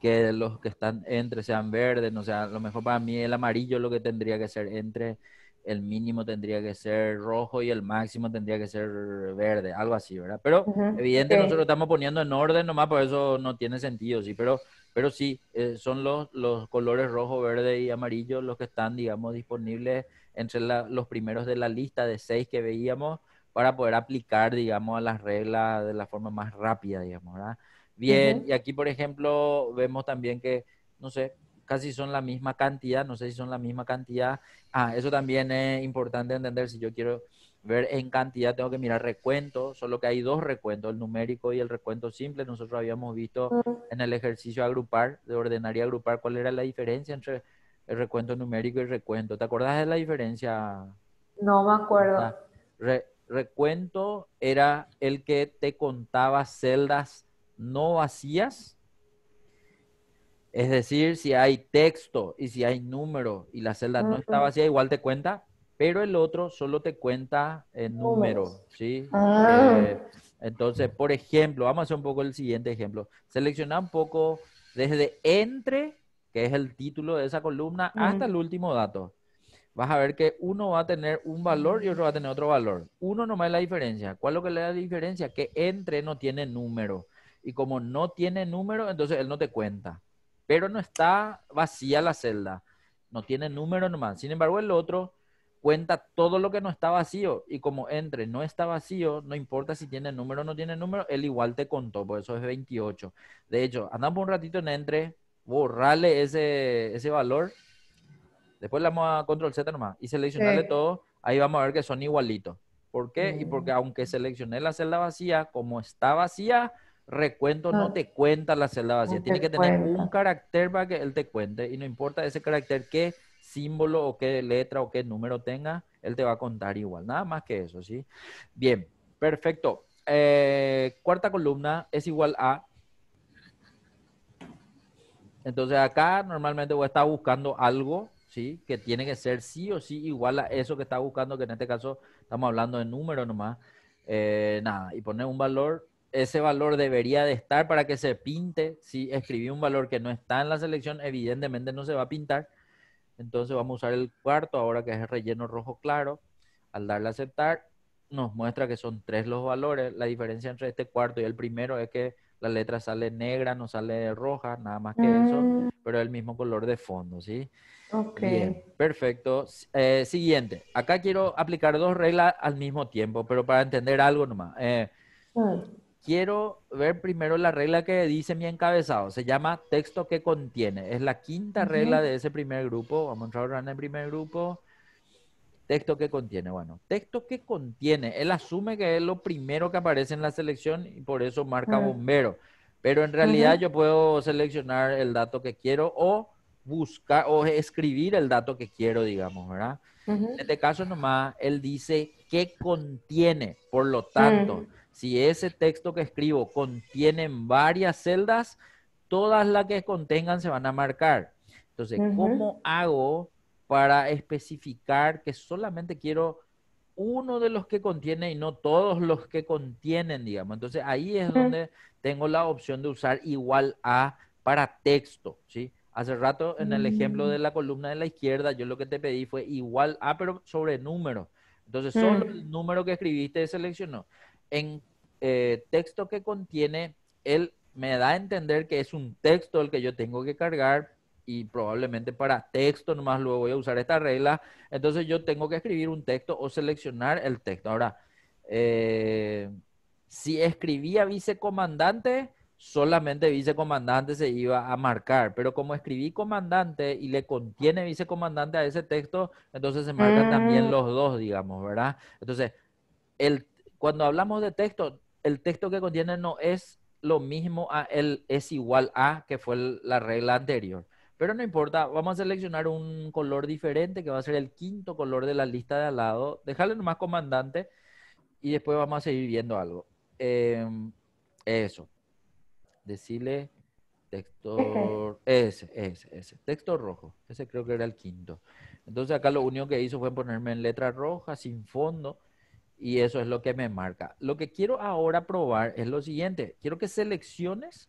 que los que están entre sean verdes, O sea, a lo mejor para mí el amarillo es lo que tendría que ser entre el mínimo tendría que ser rojo y el máximo tendría que ser verde, algo así, ¿verdad? Pero evidente, nosotros estamos poniendo en orden nomás, por eso no tiene sentido, sí, pero, pero sí, eh, son los, los colores rojo, verde y amarillo los que están, digamos, disponibles entre los primeros de la lista de seis que veíamos para poder aplicar, digamos, a las reglas de la forma más rápida, digamos, ¿verdad? Bien, y aquí, por ejemplo, vemos también que, no sé, si son la misma cantidad, no sé si son la misma cantidad. Ah, eso también es importante entender, si yo quiero ver en cantidad tengo que mirar recuento, solo que hay dos recuentos, el numérico y el recuento simple. Nosotros habíamos visto mm. en el ejercicio agrupar, de ordenar y agrupar, cuál era la diferencia entre el recuento numérico y el recuento. ¿Te acordás de la diferencia? No me acuerdo. Ah, recuento era el que te contaba celdas no vacías es decir, si hay texto y si hay número y la celda no está vacía, igual te cuenta, pero el otro solo te cuenta el número, ¿sí? Ah. Eh, entonces, por ejemplo, vamos a hacer un poco el siguiente ejemplo. Selecciona un poco desde entre, que es el título de esa columna, hasta el último dato. Vas a ver que uno va a tener un valor y otro va a tener otro valor. Uno nomás es la diferencia. ¿Cuál es lo que le da la diferencia? Que entre no tiene número. Y como no tiene número, entonces él no te cuenta pero no está vacía la celda. No tiene número nomás. Sin embargo, el otro cuenta todo lo que no está vacío y como entre no está vacío, no importa si tiene número o no tiene número, él igual te contó, por eso es 28. De hecho, andamos un ratito en entre, borrale ese, ese valor, después le vamos a control Z nomás y seleccionarle todo, ahí vamos a ver que son igualitos. ¿Por qué? Y mm. porque aunque seleccioné la celda vacía, como está vacía, recuento no, ah. te cuenta la celda vacía. Tiene que tener un carácter para que él te cuente. Y no importa ese carácter, qué símbolo o qué letra o qué número tenga, él te va a contar igual. Nada más que eso, ¿sí? Bien, perfecto. Eh, cuarta columna es igual a. Entonces acá normalmente voy a estar buscando algo, ¿sí? Que tiene que ser sí o sí igual a eso que está buscando, que en este caso estamos hablando de número nomás. Eh, nada, y poner un valor ese valor debería de estar para que se pinte. Si escribí un valor que no está en la selección, evidentemente no se va a pintar. Entonces vamos a usar el cuarto ahora que es el relleno rojo claro. Al darle a aceptar, nos muestra que son tres los valores. La diferencia entre este cuarto y el primero es que la letra sale negra, no sale roja, nada más que eso, mm. pero el mismo color de fondo, ¿sí? Ok. perfecto. Eh, siguiente. Acá quiero aplicar dos reglas al mismo tiempo, pero para entender algo nomás. Eh, quiero ver primero la regla que dice mi encabezado. Se llama texto que contiene. Es la quinta regla de ese primer grupo. Vamos a entrar en el primer grupo. Texto que contiene. Bueno, texto que contiene. Él asume que es lo primero que aparece en la selección y por eso marca bombero. Pero en realidad yo puedo seleccionar el dato que quiero o buscar o escribir el dato que quiero, digamos, ¿verdad? En este caso nomás, él dice que contiene. Por lo tanto, mm. Si ese texto que escribo contiene varias celdas, todas las que contengan se van a marcar. Entonces, ¿cómo hago para especificar que solamente quiero uno de los que contiene y no todos los que contienen, digamos? Entonces, ahí es donde tengo la opción de usar igual a para texto, ¿sí? Hace rato, en el ejemplo de mm. la columna de la izquierda, yo lo que te pedí fue igual a, pero sobre número. Entonces, solo mm. el número que escribiste seleccionó en eh, texto que contiene, él me da a entender que es un texto el que yo tengo que cargar y probablemente para texto nomás luego voy a usar esta regla. Entonces yo tengo que escribir un texto o seleccionar el texto. Ahora, eh, si escribía vicecomandante, solamente vicecomandante se iba a marcar, pero como escribí comandante y le contiene vicecomandante a ese texto, entonces se marcan también mm. los dos, digamos, ¿verdad? Entonces, el cuando hablamos de texto, el texto que contiene no es lo mismo a el es igual a que fue la regla anterior. Pero no importa, vamos a seleccionar un color diferente que va a ser el quinto color de la lista de al lado. Déjale nomás comandante y después vamos a seguir viendo algo. Em, eso. Decirle texto ese, ese, ese. Texto rojo. Ese creo que era el quinto. Entonces acá lo único que hizo fue ponerme en letra roja, sin fondo y eso es lo que me marca. Lo que quiero ahora probar es lo siguiente. Quiero que selecciones,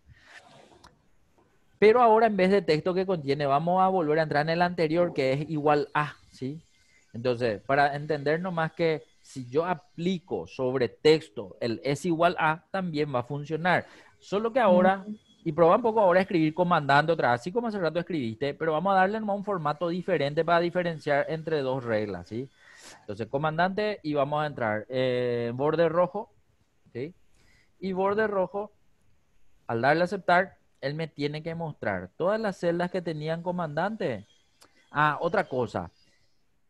pero ahora en vez de texto que contiene, vamos a volver a entrar en el anterior que es igual a, ¿sí? Entonces, para entender nomás que si yo aplico sobre texto el es igual a, también va a funcionar. Solo que ahora, y prueba un poco ahora escribir comandando otra así como hace rato escribiste, pero vamos a darle nomás un formato diferente para diferenciar entre dos reglas, ¿sí? sí entonces, comandante, y vamos a entrar en eh, borde rojo, ¿sí? Y borde rojo, al darle a aceptar, él me tiene que mostrar todas las celdas que tenían comandante. Ah, otra cosa.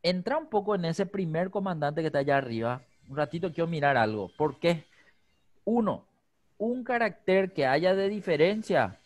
Entra un poco en ese primer comandante que está allá arriba. Un ratito quiero mirar algo. ¿Por qué? Uno, un carácter que haya de diferencia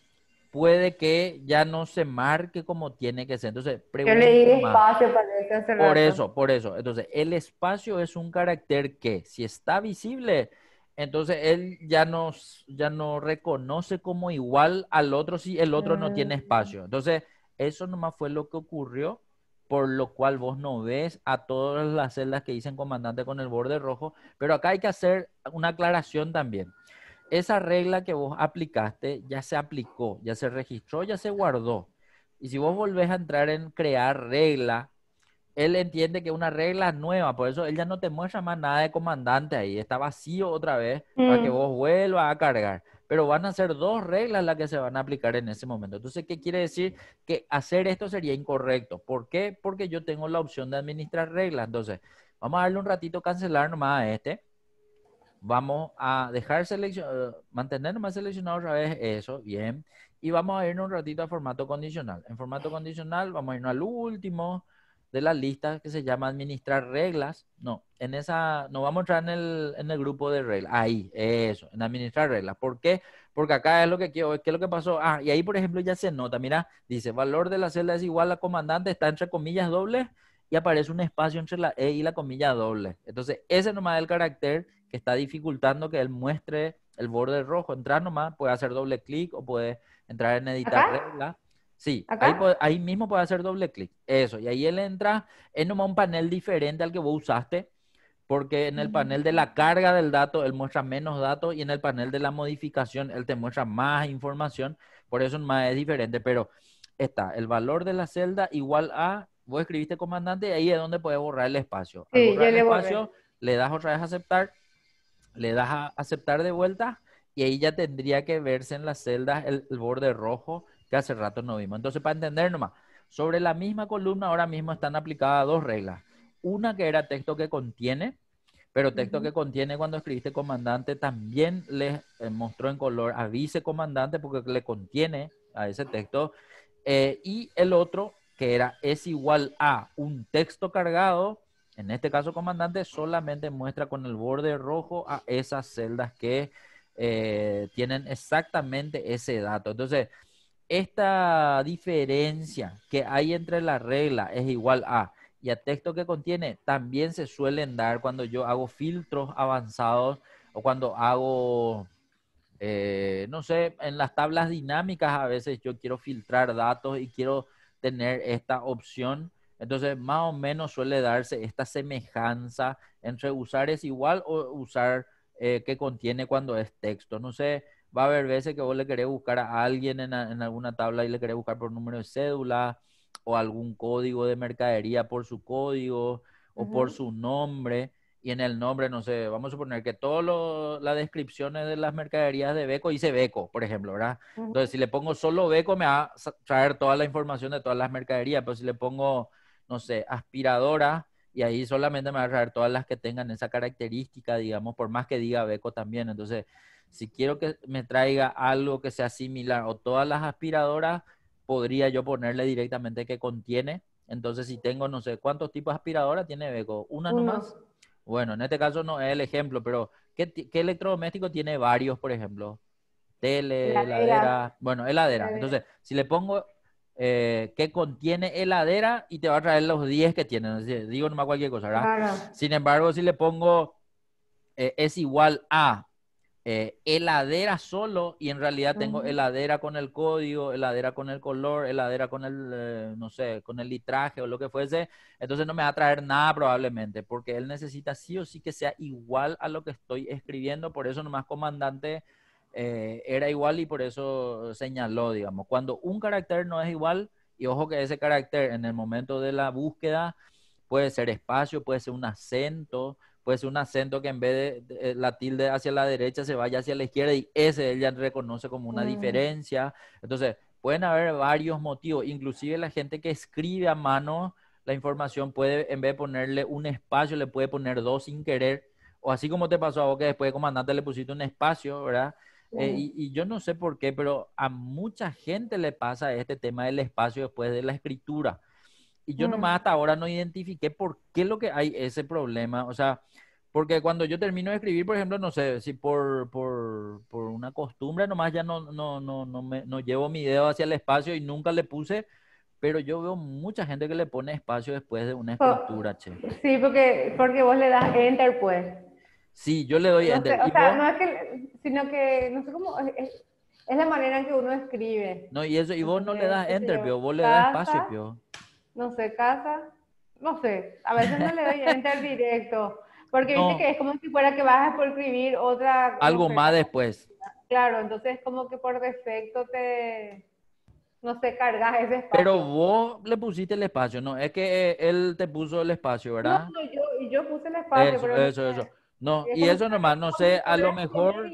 puede que ya no se marque como tiene que ser. Entonces, Yo espacio para este por eso, por eso. Entonces, el espacio es un carácter que, si está visible, entonces él ya no, ya no reconoce como igual al otro si el otro no tiene mm. espacio. Entonces, eso nomás fue lo que ocurrió, por lo cual vos no ves a todas las celdas que dicen comandante con el borde rojo. Pero acá hay que hacer una aclaración también esa regla que vos aplicaste ya se aplicó, ya se registró, ya se guardó. Y si vos volvés a entrar en crear regla, él entiende que una regla nueva, por eso él ya no te muestra más nada de comandante ahí, está vacío otra vez para que mm. vos vuelvas a cargar. Pero van a ser dos reglas las que se van a aplicar en ese momento. Entonces, ¿qué quiere decir? Que hacer esto sería incorrecto. ¿Por qué? Porque yo tengo la opción de administrar reglas. Entonces, vamos a darle un ratito cancelar nomás a este Vamos a dejar seleccionado, eh, mantener más seleccionado otra vez, eso, bien. Y vamos a irnos un ratito a formato condicional. En formato condicional vamos a irnos al último de la lista que se llama administrar reglas. No, en esa, no vamos a entrar en el, grupo de reglas. Ahí, eso, en administrar reglas. ¿Por qué? Porque acá es lo que quiero, ¿qué es lo que pasó? Ah, y ahí, por ejemplo, ya se nota, mira, dice, valor de la celda es igual a comandante, está entre comillas dobles y aparece un espacio entre la E y la comilla doble. Entonces, ese nomás del el carácter que está dificultando que él muestre el borde rojo. Entrar nomás, puede hacer doble clic o puede entrar en editar regla. Sí, ahí, mismo puede hacer doble clic. Eso, y ahí él entra, en nomás un panel diferente al que vos usaste, porque en el panel de la mm. carga del dato él muestra menos datos y en el panel de la modificación él te muestra más información, por eso más es diferente, pero está el valor de la celda igual a, vos escribiste comandante y ahí es donde puedes borrar el espacio. y le espacio, le das otra vez aceptar le das a aceptar de vuelta y ahí ya tendría que verse en las celdas el, borde rojo que hace rato no vimos. Entonces, para entender nomás, sobre la misma columna ahora mismo están aplicadas dos reglas. Una que era texto que contiene, pero texto que contiene cuando escribiste comandante también le eh, mostró en color avise comandante porque le contiene a ese texto. Eh, y el otro que era es igual a un texto cargado en este caso comandante, solamente muestra con el borde rojo a esas celdas que eh, tienen exactamente ese dato. Entonces, esta diferencia que hay entre la regla es igual a y a texto que contiene también se suelen dar cuando yo hago filtros avanzados o cuando hago, eh, no sé, en las tablas dinámicas a veces yo quiero filtrar datos y quiero tener esta opción entonces, más o menos suele darse esta semejanza entre usar es igual o usar eh, que contiene cuando es texto. No sé, va a haber veces que vos le querés buscar a alguien en, alguna tabla y le querés buscar por número de cédula o algún código de mercadería por su código o por su nombre. Y en el nombre, no sé, vamos a suponer que todas las descripciones de las mercaderías de Beco hice Beco, por ejemplo, ¿verdad? Entonces, si le pongo solo Beco, me va a traer toda la información de todas las mercaderías, pero si le pongo no sé, aspiradora, y ahí solamente me va a traer todas las que tengan esa característica, digamos, por más que diga Beco también. Entonces, si quiero que me traiga algo que sea similar o todas las aspiradoras, podría yo ponerle directamente que contiene. Entonces, si tengo, no sé, ¿cuántos tipos de aspiradoras tiene Beco? ¿Una nomás? Bueno, en este caso no es el ejemplo, pero ¿qué, electrodoméstico tiene varios, por ejemplo? Tele, heladera. bueno, heladera. Entonces, si le pongo eh, que contiene heladera y te va a traer los 10 que tiene. Digo nomás cualquier cosa, ¿verdad? Sin embargo, si le pongo eh, es igual a eh, heladera solo y en realidad tengo heladera con el código, heladera con el color, heladera con el, no sé, con el litraje o lo que fuese, entonces no me va a traer nada probablemente, porque él necesita sí o sí que sea igual a lo que estoy escribiendo, por eso nomás comandante eh, era igual y por eso señaló, digamos. Cuando un carácter no es igual, y ojo que ese carácter en el momento de la búsqueda puede ser espacio, puede ser un acento, puede ser un acento que en vez de, la tilde hacia la derecha se vaya hacia la izquierda y ese ella reconoce como una diferencia. Entonces, pueden haber varios motivos, inclusive la gente que escribe a mano la información puede, en vez de ponerle un espacio, le puede poner dos sin querer, o así como te pasó a vos que después de comandante le pusiste un espacio, ¿verdad? Eh, y, yo no sé por qué, pero a mucha gente le pasa este tema del espacio después de la escritura. Y yo nomás hasta ahora no identifiqué por qué lo que hay ese problema. O sea, porque cuando yo termino de escribir, por ejemplo, no sé, si por, por, por una costumbre nomás ya no, no, no, no, me, no llevo mi dedo hacia el espacio y nunca le puse, pero yo veo mucha gente que le pone espacio después de una escritura, che. Sí, porque, porque vos le das enter, pues. Sí, yo le doy enter. O sea, no es que, sino que, no sé cómo, es, la manera en que uno escribe. No, y eso, y vos no le das enter, pio, vos le das espacio, pio. No sé, casa, no sé, a veces no le doy enter directo, porque viste que es como si fuera que vas a escribir otra... Algo más después. Claro, entonces es como que por defecto te... No sé, cargas ese espacio. Pero vos le pusiste el espacio, no, es que eh, él te puso el espacio, ¿verdad? No, no yo, yo puse el espacio. Eso, pero eso, eso. No, y eso nomás, no sé, a lo mejor...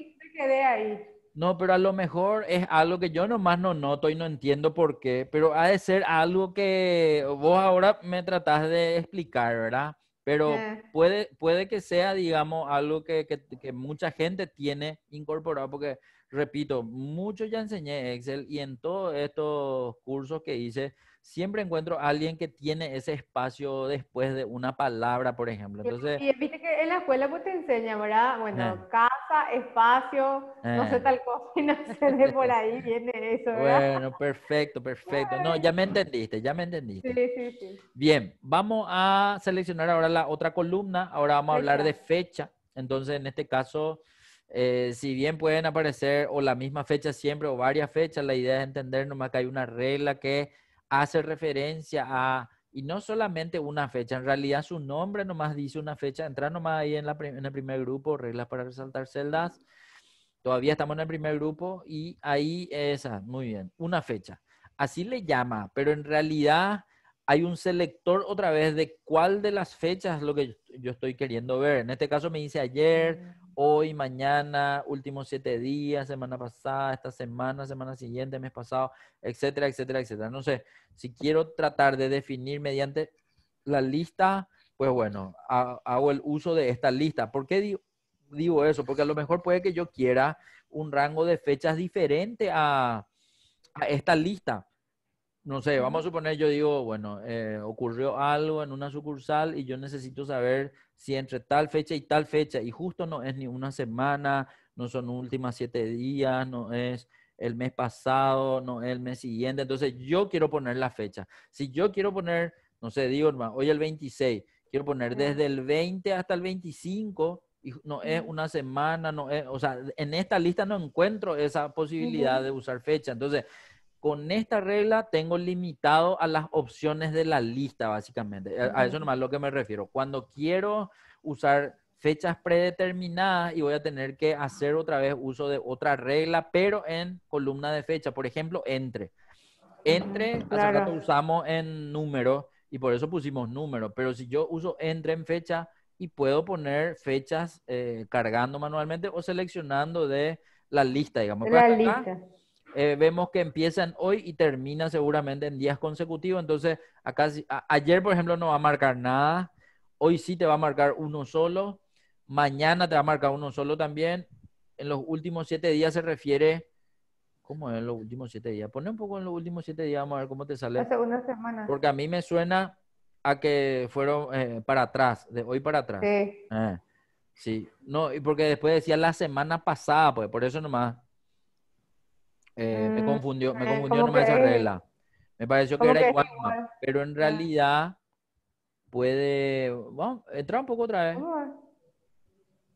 No, pero a lo mejor es algo que yo nomás no noto y no entiendo por qué, pero ha de ser algo que vos ahora me tratás de explicar, ¿verdad? Pero eh. puede, puede que sea, digamos, algo que, que, que, mucha gente tiene incorporado, porque, repito, mucho ya enseñé Excel y en todos estos cursos que hice, siempre encuentro a alguien que tiene ese espacio después de una palabra, por ejemplo. y, viste que en la escuela pues te enseñan, ¿verdad? Eh. Bueno, casa, espacio, no sé eh. tal cosa, [LAUGHS] y no sé de por [LAUGHS] ahí viene eso, ¿verdad? Bueno, perfecto, perfecto. No, ya me [LAUGHS] entendiste, ya me entendiste. Sí, sí, sí. Bien, vamos a seleccionar ahora la otra columna. Ahora vamos a hablar de fecha. Entonces, en este caso... Eh, si bien pueden aparecer o la misma fecha siempre o varias fechas, la idea es entender nomás que hay una regla que hace referencia a, y no solamente una fecha, en realidad su nombre nomás dice una fecha, Entra nomás ahí en, la, en el primer grupo, reglas para resaltar celdas, todavía estamos en el primer grupo y ahí esa, muy bien, una fecha. Así le llama, pero en realidad hay un selector otra vez de cuál de las fechas lo que yo estoy queriendo ver. En este caso me dice ayer, mm. hoy, mañana, últimos siete días, semana pasada, esta semana, semana siguiente, mes pasado, etcétera, etcétera, etcétera. No sé, si quiero tratar de definir mediante la lista, pues bueno, hago el uso de esta lista. ¿Por qué digo, eso? Porque a lo mejor puede que yo quiera un rango de fechas diferente a esta lista no sé, vamos a suponer, yo digo, bueno, eh, ocurrió algo en una sucursal y yo necesito saber si entre tal fecha y tal fecha, y justo no es ni una semana, no son últimas siete días, no es el mes pasado, no es el mes siguiente, entonces yo quiero poner la fecha. Si yo quiero poner, no sé, digo, hoy el 26, quiero poner desde el 20 hasta el 25, y no es una semana, no es, o sea, en esta lista no encuentro esa posibilidad de usar fecha, entonces con esta regla tengo limitado a las opciones de la lista, básicamente. A, eso nomás es lo que me refiero. Cuando quiero usar fechas predeterminadas y voy a tener que hacer otra vez uso de otra regla, pero en columna de fecha, por ejemplo, entre. Entre, usamos en número y por eso pusimos número, pero si yo uso entre en fecha y puedo poner fechas eh, cargando manualmente o seleccionando de la lista, digamos. Pues la lista eh, vemos que empiezan hoy y termina seguramente en días consecutivos. Entonces, acá, ayer, por ejemplo, no va a marcar nada. Hoy sí te va a marcar uno solo. Mañana te va a marcar uno solo también. En los últimos siete días se refiere. ¿Cómo es en los últimos siete días? Pone un poco en los últimos siete días, vamos a ver cómo te sale. La segunda semana. Porque a mí me suena a que fueron eh, para atrás, de hoy para atrás. Sí. Eh, sí. No, y porque después decía la semana pasada, pues por eso nomás eh, me mm, confundió, me eh, confundió nomás esa regla. Me pareció que era igual, pero en realidad puede, bueno, entrar un poco otra vez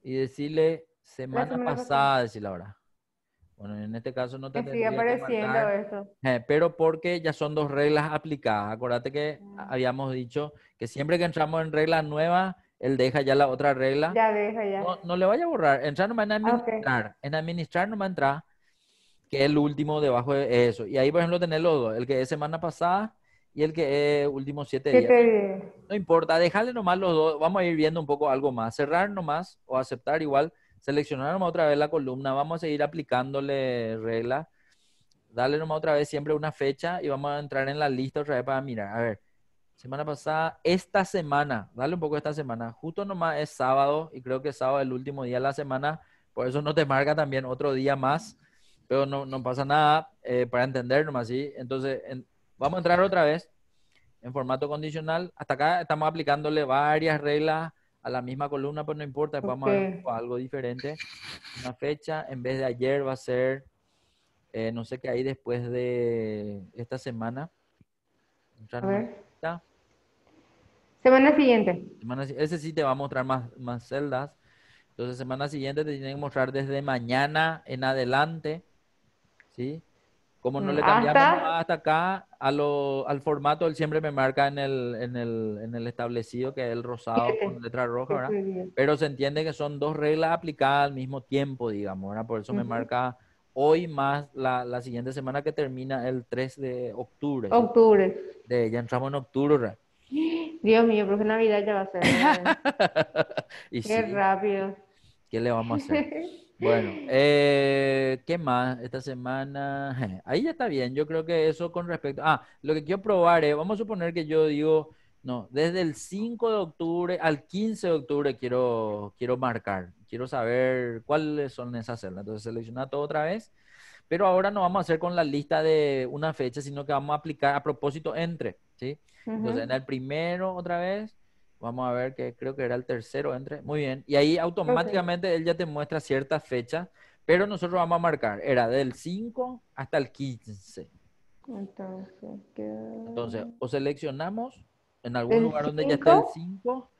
y decirle semana, pasada, decirle ahora. Bueno, en este caso no te que apareciendo esto. Eh, pero porque ya son dos reglas aplicadas. Acuérdate que ah. habíamos dicho que siempre que entramos en reglas nuevas, él deja ya la otra regla. Ya deja ya. No, le vaya a borrar. Entrar no va a ah, administrar. En administrar no va a entrar que el último debajo de eso. Y ahí, por ejemplo, tener los dos, el que es semana pasada y el que es último siete, días. No importa, dejarle nomás los dos, vamos a ir viendo un poco algo más, cerrar nomás o aceptar igual, seleccionar nomás otra vez la columna, vamos a seguir aplicándole regla. darle nomás otra vez siempre una fecha y vamos a entrar en la lista otra vez para mirar. A ver, semana pasada, esta semana, dale un poco esta semana, justo nomás es sábado y creo que sábado es el último día de la semana, por eso no te marca también otro día más pero no, no pasa nada eh, para entendernos ¿sí? Entonces, vamos a entrar otra vez en formato condicional. Hasta acá estamos aplicándole varias reglas a la misma columna, pero pues no importa, vamos a ver algo diferente. Una fecha, en vez de ayer va a ser, eh, no sé qué hay después de esta semana. A ver. Semana siguiente. ese sí te va a mostrar más, más celdas. Entonces, semana siguiente te tienen que mostrar desde mañana en adelante. ¿sí? Como no mm, le ah, cambiamos hasta, acá al formato, él siempre me marca en el, en el, en el establecido que es el rosado [LAUGHS] con letra roja, ¿verdad? Pero se entiende que son dos reglas aplicadas al mismo tiempo, digamos, ¿verdad? Por eso me marca hoy más la, siguiente semana que termina el 3 de octubre. Octubre. ya entramos en octubre, [GASPS] Dios mío, pero Navidad ya va a ser. [LAUGHS] Qué rápido. ¿Qué le vamos a hacer? [LAUGHS] Bueno, [LAUGHS] eh, ¿qué más esta semana? [LAUGHS] Ahí ya está bien, yo creo que eso con respecto... Ah, lo que quiero probar es, vamos a suponer que yo digo, no, desde el 5 de octubre al 15 de octubre quiero, quiero marcar, quiero saber cuáles son esas celdas. Entonces selecciona todo otra vez, pero ahora no vamos a hacer con la lista de una fecha, sino que vamos a aplicar a propósito entre, ¿sí? Entonces en el primero otra vez, Vamos a ver que creo que era el tercero entre. Muy bien. Y ahí automáticamente él ya te muestra ciertas fechas, pero nosotros vamos a marcar. Era del 5 hasta el 15. Entonces, o seleccionamos en algún lugar donde ya está el 5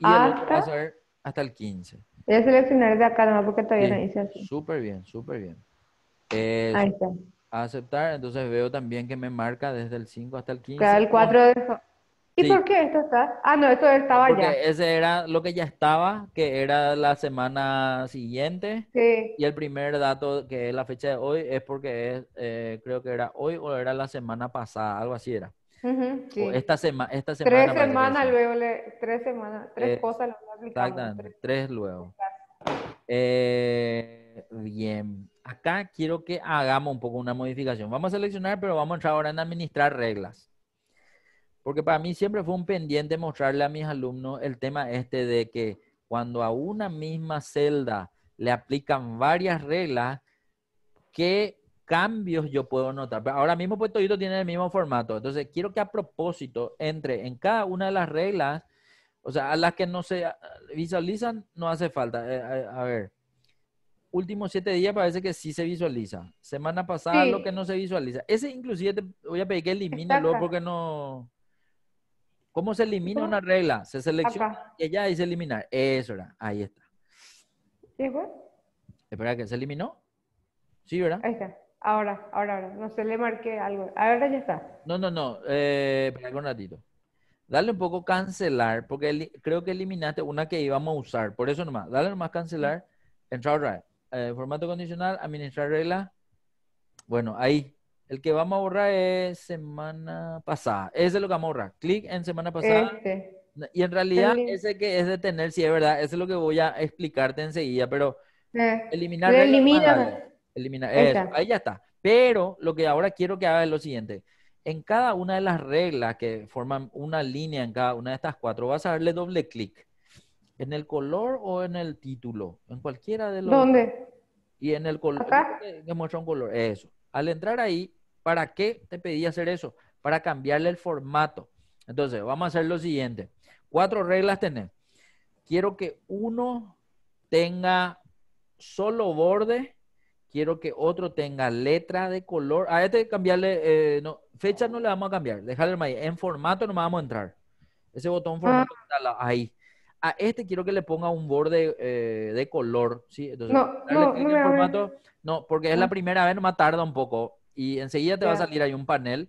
y hasta... el a ser hasta el 15. Voy a seleccionar de acá, no porque todavía no así. Súper bien, súper bien. ahí está. Aceptar, entonces veo también que me marca desde el 5 hasta el 15. el 4 de ¿Y por qué esto está? Ah, no, esto estaba Porque ya. Ese era lo que ya estaba, que era la semana siguiente. Sí. Y el primer dato, que es la fecha de hoy, es porque eh, creo que era hoy o era la semana pasada, algo así era. sí. esta, esta semana. Tres semanas luego, le tres semanas, tres eh, cosas cosas Exactamente, tres, tres luego. Eh, bien, acá quiero que hagamos un poco una modificación. Vamos a seleccionar, pero vamos a entrar ahora en administrar reglas. Porque para mí siempre fue un pendiente mostrarle a mis alumnos el tema este de que cuando a una misma celda le aplican varias reglas, ¿qué cambios yo puedo notar? Pues ahora mismo pues todito tiene el mismo formato. Entonces quiero que a propósito entre en cada una de las reglas, o sea, a las que no se visualizan, no hace falta. Eh, a ver, últimos siete días parece que sí se visualiza. Semana pasada lo que no se visualiza. Ese inclusive voy a pedir que elimine luego porque no... ¿Cómo se elimina una regla? Se selecciona y ya dice eliminar. Eso era, ahí está. fue? Espera, que se eliminó. Sí, ¿verdad? Ahí está. Ahora, ahora, ahora. No se le marqué algo. Ahora ya está. No, no, no. Eh, espera un ratito. Dale un poco cancelar, porque creo que eliminaste una que íbamos a usar. Por eso nomás. Dale nomás cancelar. Entra ahora. Eh, formato condicional, administrar regla. Bueno, ahí. El que vamos a borrar es semana pasada. Ese es lo que vamos a borrar. Clic en semana pasada. Este. Y en realidad ese que es de tener, sí es verdad, eso es lo que voy a explicarte enseguida, pero eh, eliminar... Eliminar eso. Ahí ya está. Pero lo que ahora quiero que haga es lo siguiente. En cada una de las reglas que forman una línea en cada una de estas cuatro, vas a darle doble clic. ¿En el color o en el título? En cualquiera de los... ¿Dónde? Y en el color... Acá. Que muestra un color. Eso. Al entrar ahí, ¿Para qué te pedí hacer eso? Para cambiarle el formato. Entonces, vamos a hacer lo siguiente. Cuatro reglas tener Quiero que uno tenga solo borde. Quiero que otro tenga letra de color. A este cambiarle, eh, no, fecha no le vamos a cambiar. Dejarle ahí. En formato no vamos a entrar. Ese botón ah. formato está ahí. A este quiero que le ponga un borde eh, de color. ¿sí? no, no, no, porque es la ah. primera vez, Me tarda un poco. Y enseguida te va a salir ahí un panel.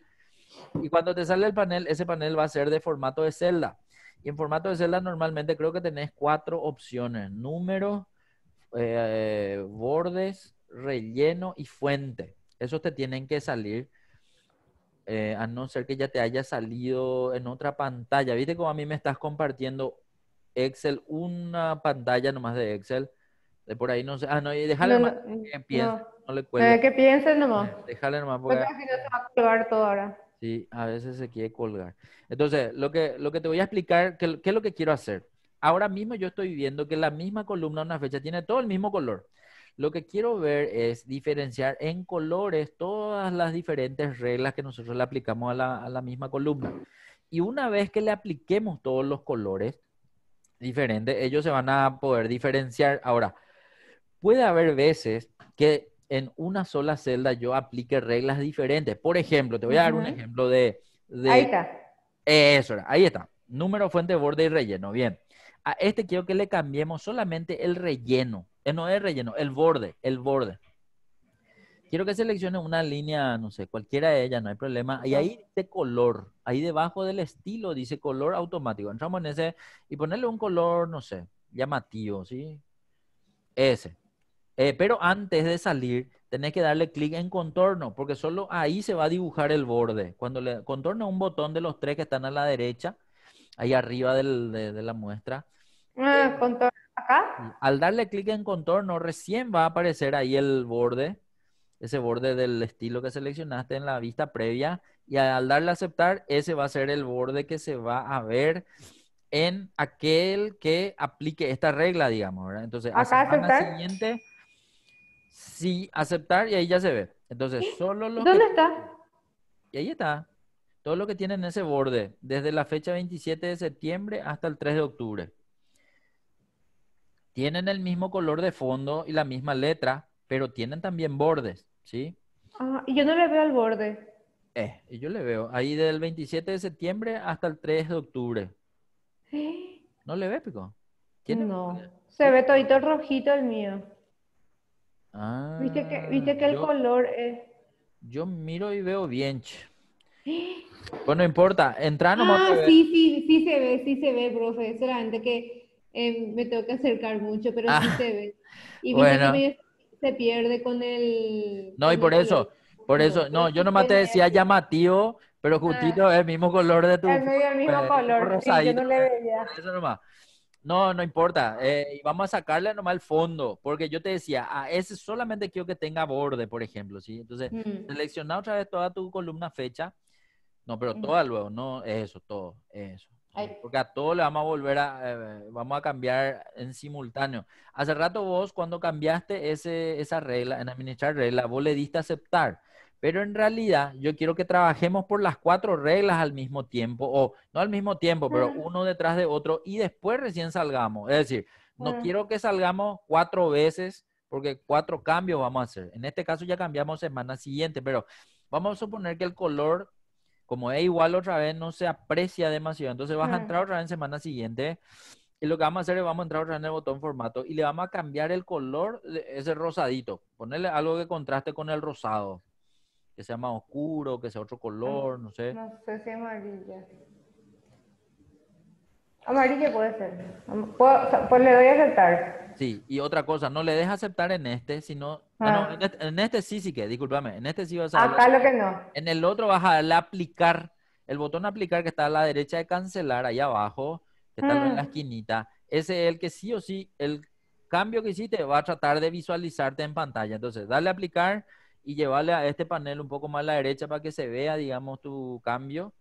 Y cuando te sale el panel, ese panel va a ser de formato de celda. Y en formato de celda normalmente creo que tenés cuatro opciones. Número, eh, bordes, relleno y fuente. Esos te tienen que salir. Eh, a no ser que ya te haya salido en otra pantalla. ¿Viste como a mí me estás compartiendo Excel, una pantalla nomás de Excel? De por ahí no sé. Ah, no, y déjale mm, que empiece no le que piensen nomás. Déjale nomás. Porque... Porque se va a colgar todo ahora. Sí, a veces se quiere colgar. Entonces, lo que, lo que te voy a explicar, ¿qué es lo que quiero hacer? Ahora mismo yo estoy viendo que la misma columna, una fecha, tiene todo el mismo color. Lo que quiero ver es diferenciar en colores todas las diferentes reglas que nosotros le aplicamos a la, a la misma columna. Y una vez que le apliquemos todos los colores diferentes, ellos se van a poder diferenciar. Ahora, puede haber veces que en una sola celda yo aplique reglas diferentes. Por ejemplo, te voy a dar un ejemplo de... Ahí está. Eso, ahí está. Número, fuente, borde y relleno. Bien. A este quiero que le cambiemos solamente el relleno. Eh, no es relleno, el borde, el borde. Quiero que seleccione una línea, no sé, cualquiera de ellas, no hay problema. Y ahí de color, ahí debajo del estilo dice color automático. Entramos en ese y ponerle un color, no sé, llamativo, ¿sí? Ese. Eh, pero antes de salir, tenés que darle clic en contorno, porque solo ahí se va a dibujar el borde. Cuando le contorno un botón de los tres que están a la derecha, ahí arriba de, la muestra. Ah, eh, acá. Al darle clic en contorno, recién va a aparecer ahí el borde, ese borde del estilo que seleccionaste en la vista previa. Y al darle a aceptar, ese va a ser el borde que se va a ver en aquel que aplique esta regla, digamos. Entonces, acá semana aceptar. siguiente sí, aceptar y ahí ya se ve. Entonces, solo lo ¿Dónde está? Y ahí está. Todo lo que tiene en ese borde, desde la fecha 27 de septiembre hasta el 3 de octubre. Tienen el mismo color de fondo y la misma letra, pero tienen también bordes, ¿sí? Ah, y yo no le veo al borde. Eh, yo le veo. Ahí del 27 de septiembre hasta el 3 de octubre. ¿Eh? ¿No le ve, Pico? no. Se ve todito rojito el mío. ¿Viste que, ah, viste que el color es...? Yo miro y veo bien. Pues [GASPS] no importa, entra nomás. Ah, sí, sí, sí se ve, sí se ve, profe. Solamente que eh, me tengo que acercar mucho, pero sí ah, se ve. Y bueno. Que se pierde con el. No, y por eso, por eso, no, yo nomás te decía llamativo, pero ah. justito es el mismo color de tu. Es el mismo color, yo no le veía. Eso nomás. No, no importa. Eh, vamos a sacarle nomás el fondo, porque yo te decía, a ah, ese solamente quiero que tenga borde, por ejemplo, ¿sí? Entonces, mm. selecciona otra vez toda tu columna fecha. No, pero mm. toda luego, no, eso, todo, eso. Porque a todo le vamos a volver a, eh, vamos a cambiar en simultáneo. Hace rato vos, cuando cambiaste ese, esa regla, en administrar regla, vos le diste aceptar. Pero en realidad yo quiero que trabajemos por las cuatro reglas al mismo tiempo, o no al mismo tiempo, pero uno detrás de otro, y después recién salgamos. Es decir, no quiero que salgamos cuatro veces, porque cuatro cambios vamos a hacer. En este caso ya cambiamos semana siguiente, pero vamos a suponer que el color, como es igual otra vez, no se aprecia demasiado. Entonces vas a entrar otra vez en semana siguiente. Y lo que vamos a hacer es vamos a entrar otra vez en el botón formato y le vamos a cambiar el color, ese rosadito, ponerle algo que contraste con el rosado que sea más oscuro, que sea otro ah, color, no sé. No sé si amarilla. Amarilla puede ser. pues le doy a aceptar. Sí, y otra cosa, no le deja aceptar en este, sino... Ah, ah. Este, en, este, sí, sí que, discúlpame, en este sí vas a... Acá lo que no. En el otro vas a darle a aplicar, el botón aplicar que está a la derecha de cancelar, ahí abajo, que está en la esquinita, ese es el que sí o sí, el cambio que hiciste va a tratar de visualizarte en pantalla. Entonces, dale a aplicar, y llevarle a este panel un poco más a la derecha para que se vea, digamos, tu cambio.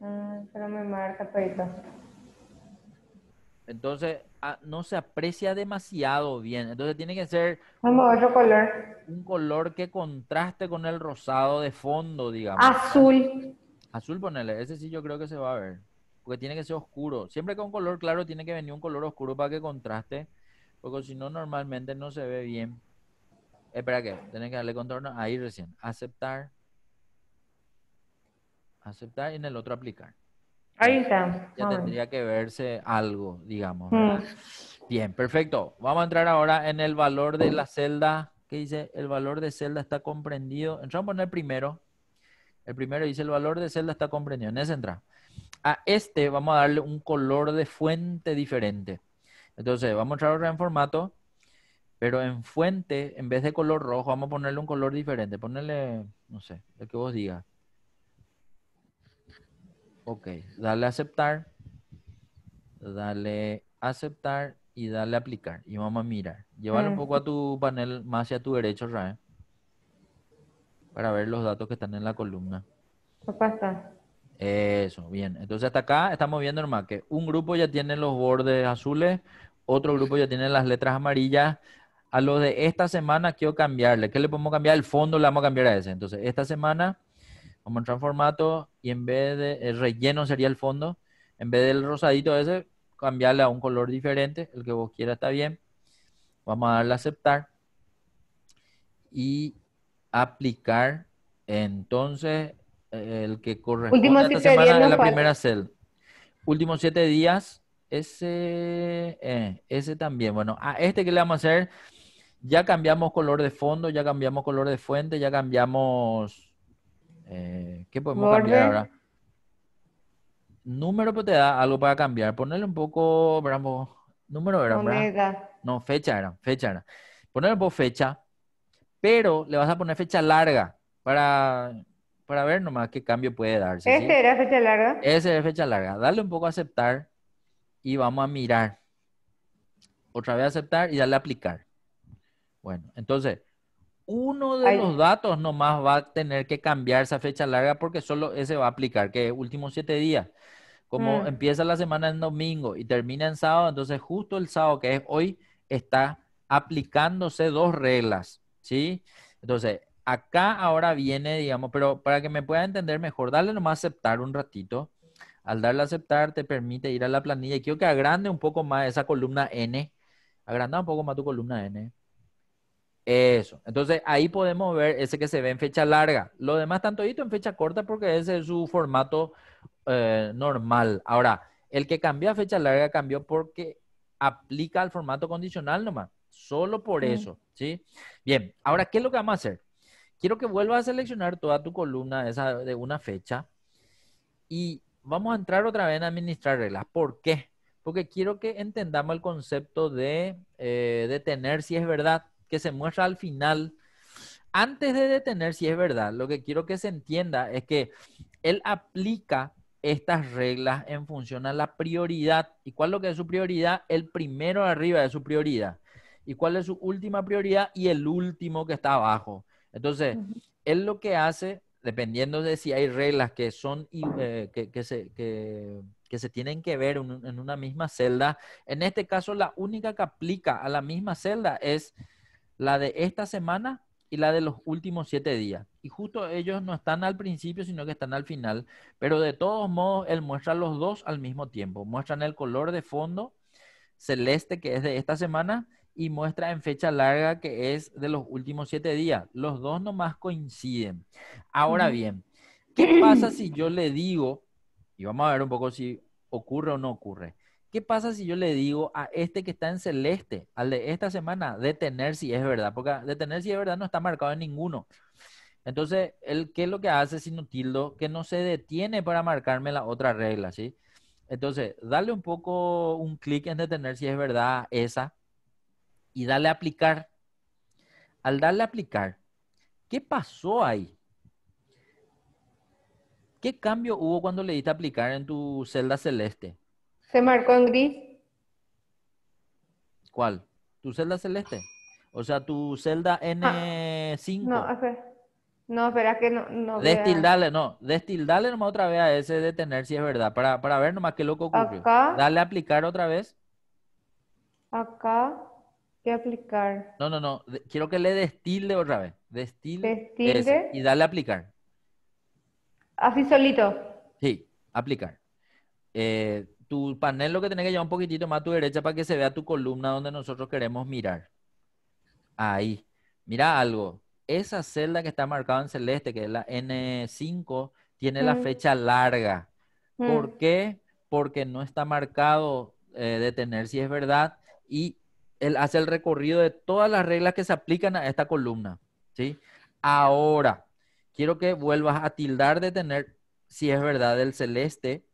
Ah, pero me marca, Entonces, ah, no se aprecia demasiado bien. Entonces, tiene que ser... como color. Un color que contraste con el rosado de fondo, digamos. Azul. Azul, ponele. Ese sí yo creo que se va a ver. Porque tiene que ser oscuro. Siempre que un color claro tiene que venir un color oscuro para que contraste. Porque si no, normalmente no se ve bien. Espera que, tenés que darle contorno ahí recién. Aceptar. Aceptar y en el otro aplicar. Ahí está. Ya tendría que verse algo, digamos. Mm. Bien, perfecto. Vamos a entrar ahora en el valor de la celda. ¿Qué dice? El valor de celda está comprendido. Entramos a el primero. El primero dice el valor de celda está comprendido. En ese entra. A este vamos a darle un color de fuente diferente. Entonces, vamos a entrar ahora en formato pero en fuente, en vez de color rojo, vamos a ponerle un color diferente. Ponerle, no sé, lo que vos digas. Ok, dale a aceptar. Dale aceptar y dale aplicar. Y vamos a mirar. Llevar un mm. poco a tu panel más hacia tu derecho, Rae. Para ver los datos que están en la columna. Papá está. Eso, bien. Entonces hasta acá estamos viendo, hermano, que un grupo ya tiene los bordes azules, otro grupo ya tiene las letras amarillas, a lo de esta semana quiero cambiarle. ¿Qué le podemos cambiar? El fondo le vamos a cambiar a ese. Entonces, esta semana vamos a entrar en formato y en vez de el relleno sería el fondo, en vez del rosadito ese, cambiarle a un color diferente, el que vos quieras está bien. Vamos a darle a aceptar y aplicar. Entonces, el que corresponde a esta semana la primera cel. Últimos siete días, ese, eh, ese también. Bueno, a este que le vamos a hacer ya cambiamos color de fondo, ya cambiamos color de fuente, ya cambiamos... Eh, ¿Qué podemos cambiar ahora? Número pues, te da algo para cambiar. Ponerle un poco, Bravo. Número era, No, fecha era, fecha era. Ponerle un poco fecha, pero le vas a poner fecha larga para, para ver nomás qué cambio puede darse. ¿Ese era fecha larga? Ese era fecha larga. Dale un poco a aceptar y vamos a mirar. Otra vez aceptar y darle a aplicar. Bueno, entonces, uno de los datos nomás va a tener que cambiar esa fecha larga porque solo ese va a aplicar, que últimos siete días. Como mm. empieza la semana en domingo y termina en sábado, entonces justo el sábado que es hoy está aplicándose dos reglas, ¿sí? Entonces, acá ahora viene, digamos, pero para que me pueda entender mejor, dale nomás aceptar un ratito. Al darle a aceptar te permite ir a la planilla. Quiero que agrande un poco más esa columna N. Agranda un poco más tu columna N. Eso. Entonces ahí podemos ver ese que se ve en fecha larga. Lo demás tanto en fecha corta porque ese es su formato eh, normal. Ahora, el que cambió a fecha larga cambió porque aplica al formato condicional nomás. Solo por eso, ¿sí? Bien, ahora, ¿qué es lo que vamos a hacer? Quiero que vuelvas a seleccionar toda tu columna esa de una fecha y vamos a entrar otra vez en administrar reglas. ¿Por qué? Porque quiero que entendamos el concepto de eh, detener si es verdad que se muestra al final, antes de detener, si es verdad, lo que quiero que se entienda es que él aplica estas reglas en función a la prioridad. ¿Y cuál es lo que es su prioridad? El primero arriba de su prioridad. ¿Y cuál es su última prioridad? Y el último que está abajo. Entonces, él lo que hace, dependiendo de si hay reglas que son eh, que, se, que, se, tienen que ver en una misma celda, en este caso la única que aplica a la misma celda es la de esta semana y la de los últimos siete días. Y justo ellos no están al principio, sino que están al final. Pero de todos modos, él muestra los dos al mismo tiempo. Muestran el color de fondo celeste, que es de esta semana, y muestra en fecha larga, que es de los últimos siete días. Los dos nomás coinciden. Ahora bien, ¿qué pasa si yo le digo, y vamos a ver un poco si ocurre o no ocurre, ¿Qué pasa si yo le digo a este que está en celeste, al de esta semana, detener si es verdad? Porque detener si es verdad no está marcado en ninguno. Entonces, él, ¿qué es lo que hace sin no Que no se detiene para marcarme la otra regla, ¿sí? Entonces, dale un poco un clic en detener si es verdad esa y dale a aplicar. Al darle aplicar, ¿qué pasó ahí? ¿Qué cambio hubo cuando le diste aplicar en tu celda celeste? Se marcó en gris. ¿Cuál? ¿Tu celda celeste? O sea, tu celda N5. Ah, no, espera. No, espera que no. no destildale, no. Destildale nomás otra vez a ese detener si es verdad. Para, para ver nomás qué loco ocurrió. Acá. Dale a aplicar otra vez. Acá. ¿Qué aplicar? No, no, no. Quiero que le destilde otra vez. Destilde. Destilde. y dale aplicar. Así solito. Sí, aplicar. Eh, tu panel lo que tiene que llevar un poquitito más a tu derecha para que se vea tu columna donde nosotros queremos mirar. Ahí. Mira algo. Esa celda que está marcada en celeste, que es la N5, tiene la mm. fecha larga. Mm. ¿Por qué? Porque no está marcado eh, detener si es verdad y él hace el recorrido de todas las reglas que se aplican a esta columna. ¿sí? Ahora, quiero que vuelvas a tildar detener si es verdad el celeste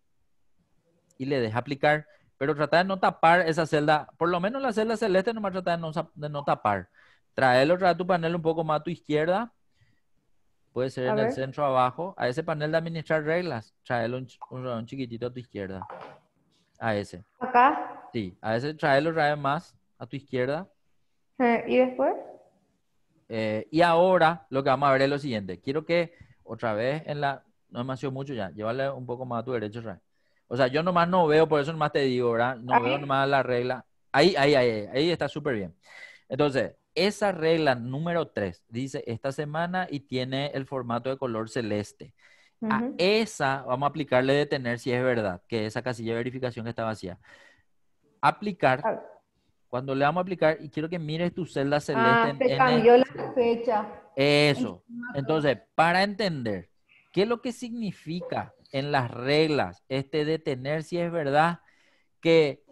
y le deja aplicar, pero trata de no tapar esa celda, por lo menos la celda celeste nomás trata de no, de no tapar. Trae otra vez tu panel un poco más a tu izquierda, puede ser en el centro abajo, a ese panel de administrar reglas, traelo un, chiquitito a tu izquierda, a ese. ¿Acá? Sí, a ese traelo otra vez más a tu izquierda. Eh, ¿Y después? Eh, y ahora lo que vamos a ver es lo siguiente. Quiero que otra vez en la... No demasiado mucho ya. llevarle un poco más a tu derecha, o sea, yo nomás no veo, por eso nomás te digo, ¿verdad? No veo nomás la regla. Ahí, ahí, ahí, ahí está súper bien. Entonces, esa regla número 3 dice esta semana y tiene el formato de color celeste. A esa vamos a aplicarle detener si es verdad, que esa casilla de verificación está vacía. Aplicar, ah. cuando le vamos a aplicar, y quiero que mires tu celda ah, celeste. Ah, te cambió la fecha. Eso. Entonces, para entender qué es lo que significa en las reglas, este detener si es verdad que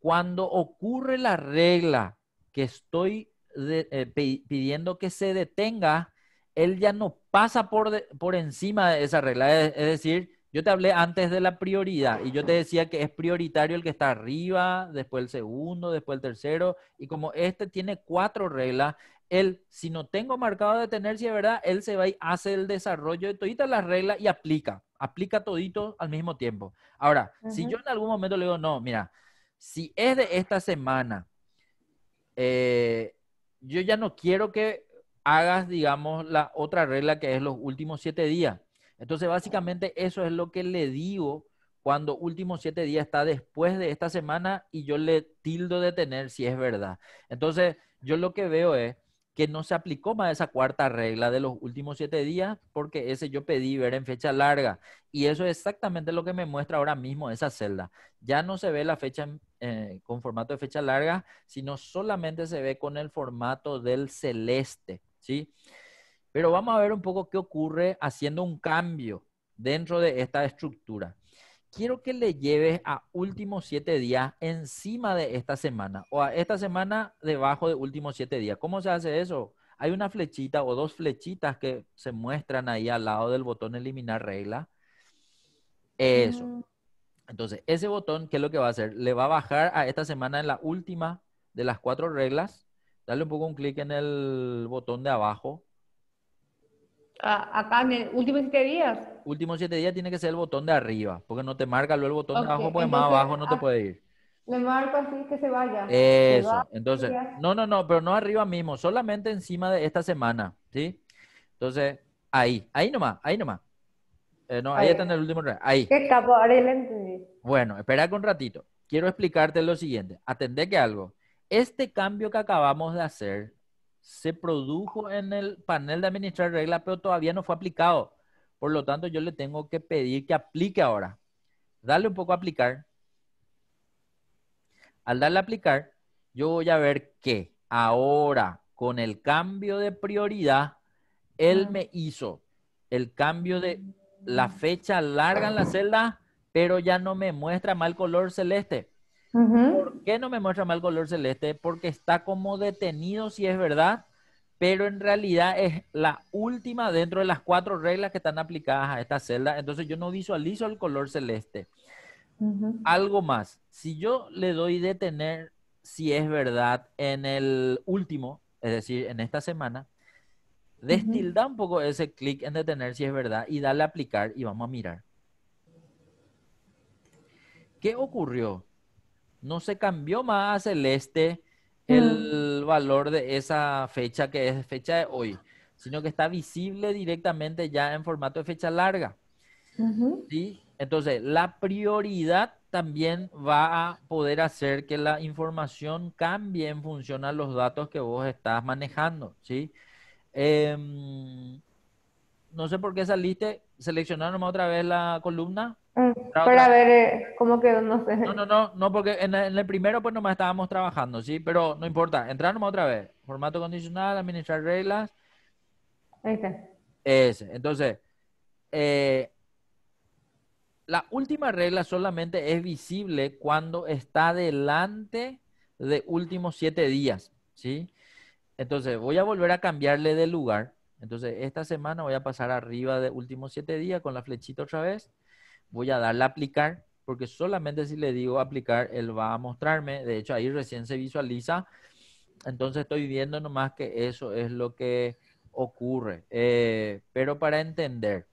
cuando ocurre la regla que estoy eh, pidiendo que se detenga, él ya no pasa por, por encima de esa regla. Es, es, decir, yo te hablé antes de la prioridad y yo te decía que es prioritario el que está arriba, después el segundo, después el tercero. Y como este tiene cuatro reglas, él, si no tengo marcado detener, si es verdad, él se va y hace el desarrollo de todas las reglas y aplica aplica todito al mismo tiempo. Ahora, si yo en algún momento le digo, no, mira, si es de esta semana, eh, yo ya no quiero que hagas, digamos, la otra regla que es los últimos siete días. Entonces, básicamente eso es lo que le digo cuando últimos siete días está después de esta semana y yo le tildo de tener si es verdad. Entonces, yo lo que veo es que no se aplicó más esa cuarta regla de los últimos siete días, porque ese yo pedí ver en fecha larga. Y eso es exactamente lo que me muestra ahora mismo esa celda. Ya no se ve la fecha eh, con formato de fecha larga, sino solamente se ve con el formato del celeste, ¿sí? Pero vamos a ver un poco qué ocurre haciendo un cambio dentro de esta estructura quiero que le lleves a últimos siete días encima de esta semana o a esta semana debajo de últimos siete días. ¿Cómo se hace eso? Hay una flechita o dos flechitas que se muestran ahí al lado del botón eliminar regla. Eso. Mm. Entonces, ese botón, ¿qué es lo que va a hacer? Le va a bajar a esta semana en la última de las cuatro reglas. Dale un poco un clic en el botón de abajo acá en el último siete días. Últimos siete días tiene que ser el botón de arriba, porque no te marca luego el botón de abajo, porque más abajo no te ah, puede ir. Le marca así que se vaya. Eso, entonces, no, no, no, pero no arriba mismo, solamente encima de esta semana, ¿sí? Entonces, ahí, ahí nomás, ahí nomás. Eh, no, ahí, está en el último ahí. Qué capo, ahora Bueno, espera un ratito. Quiero explicarte lo siguiente. Atendé que algo. Este cambio que acabamos de hacer se produjo en el panel de administrar reglas, pero todavía no fue aplicado. Por lo tanto, yo le tengo que pedir que aplique ahora. Dale un poco a aplicar. Al darle a aplicar, yo voy a ver que ahora, con el cambio de prioridad, él me hizo el cambio de la fecha larga en la celda, pero ya no me muestra mal color celeste. ¿Por qué no me muestra mal color celeste? Porque está como detenido, si es verdad, pero en realidad es la última dentro de las cuatro reglas que están aplicadas a esta celda. Entonces yo no visualizo el color celeste. Algo más, si yo le doy detener, si es verdad, en el último, es decir, en esta semana, destilda un poco ese clic en detener, si es verdad, y dale aplicar y vamos a mirar. ¿Qué ocurrió? no se cambió más celeste el este, mm. valor de esa fecha que es fecha de hoy, sino que está visible directamente ya en formato de fecha larga. ¿Sí? Entonces, la prioridad también va a poder hacer que la información cambie en función a los datos que vos estás manejando. ¿sí? Em, no sé por qué saliste, seleccionaron otra vez la columna. Mm, Para ver eh, cómo quedó, no sé. No, no, no, no porque en, el primero pues nomás estábamos trabajando, ¿sí? Pero no importa, entrar otra vez. Formato condicional, administrar reglas. Ahí Ese. Entonces, eh, la última regla solamente es visible cuando está delante de últimos siete días, ¿sí? Entonces, voy a volver a cambiarle de lugar. Entonces, esta semana voy a pasar arriba de últimos siete días con la flechita otra vez voy a darle a aplicar, porque solamente si le digo aplicar, él va a mostrarme. De hecho, ahí recién se visualiza. Entonces estoy viendo nomás que eso es lo que ocurre. Eh, pero para entender,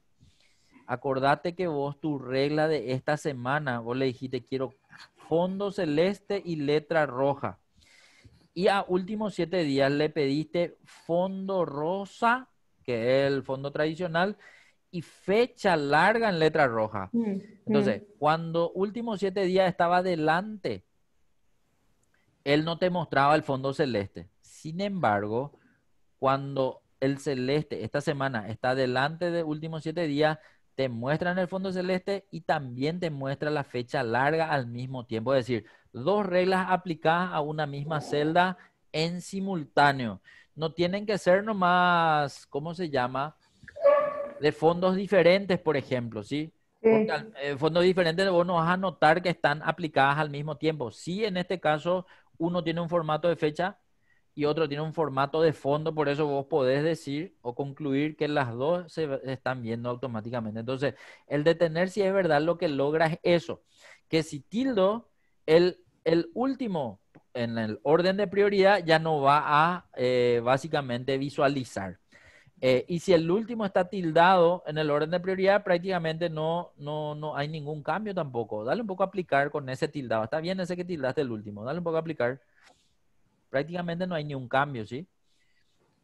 acordate que vos tu regla de esta semana, vos le dijiste quiero fondo celeste y letra roja. Y a últimos siete días le pediste fondo rosa, que es el fondo tradicional, y fecha larga en letra roja. Mm, mm. Entonces, cuando últimos siete días estaba delante, él no te mostraba el fondo celeste. Sin embargo, cuando el celeste esta semana está delante de últimos siete días, te muestran el fondo celeste y también te muestra la fecha larga al mismo tiempo. Es decir, dos reglas aplicadas a una misma celda en simultáneo. No tienen que ser nomás, ¿cómo se llama? de fondos diferentes, por ejemplo, ¿sí? Eh, fondos diferentes vos no vas a notar que están aplicadas al mismo tiempo. Sí, en este caso, uno tiene un formato de fecha y otro tiene un formato de fondo, por eso vos podés decir o concluir que las dos se están viendo automáticamente. Entonces, el detener, si es verdad, lo que logra es eso, que si tildo, el, el último en el orden de prioridad ya no va a eh, básicamente visualizar. Eh, y si el último está tildado en el orden de prioridad, prácticamente no, no, hay ningún cambio tampoco. Dale un poco a aplicar con ese tildado. Está bien ese que tildaste el último. Dale un poco a aplicar. Prácticamente no hay ni cambio, ¿sí?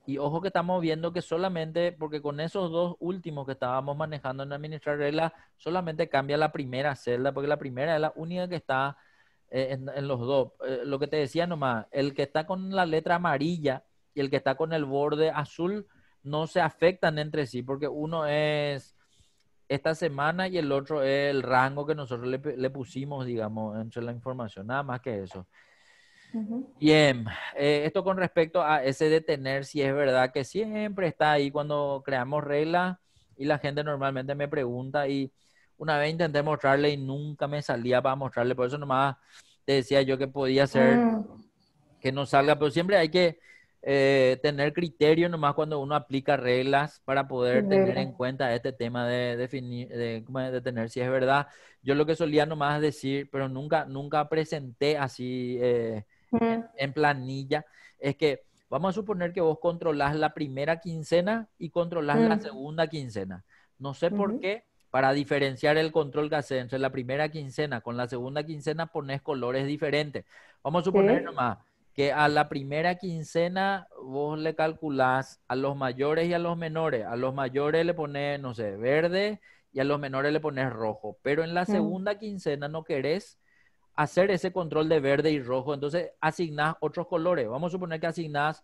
Y ojo que estamos viendo que solamente, porque con esos dos últimos que estábamos manejando en administrar reglas, solamente cambia la primera celda, porque la primera es la única que está eh, en, los dos. Eh, lo que te decía nomás, el que está con la letra amarilla y el que está con el borde azul no se afectan entre sí porque uno es esta semana y el otro es el rango que nosotros le, pusimos, digamos, entre la información, nada más que eso. Bien, eh, esto con respecto a ese detener, si es verdad que siempre está ahí cuando creamos reglas y la gente normalmente me pregunta y una vez intenté mostrarle y nunca me salía para mostrarle, por eso nomás te decía yo que podía ser mm. que no salga, pero siempre hay que eh, tener criterio nomás cuando uno aplica reglas para poder tener en cuenta este tema de definir, de, tener si es verdad. Yo lo que solía nomás decir, pero nunca, nunca presenté así eh, en, planilla, es que vamos a suponer que vos controlás la primera quincena y controlás la mm. segunda quincena. No sé por qué, para diferenciar el control que hace entre la primera quincena con la segunda quincena pones colores diferentes. Vamos a suponer nomás a la primera quincena vos le calculás a los mayores y a los menores. A los mayores le pones, no sé, verde y a los menores le pones rojo. Pero en la segunda quincena no querés hacer ese control de verde y rojo. Entonces asignás otros colores. Vamos a suponer que asignás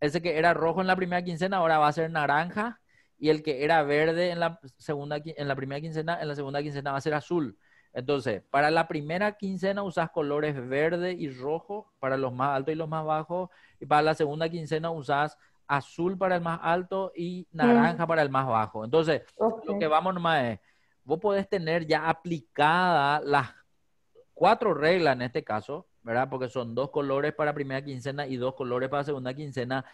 ese que era rojo en la primera quincena, ahora va a ser naranja. Y el que era verde en la, segunda, en la primera quincena, en la segunda quincena va a ser azul. Entonces, para la primera quincena usas colores verde y rojo para los más altos y los más bajos. Y para la segunda quincena usas azul para el más alto y naranja mm. para el más bajo. Entonces, lo que vamos nomás es, vos podés tener ya aplicada las cuatro reglas en este caso, ¿verdad? Porque son dos colores para primera quincena y dos colores para segunda quincena.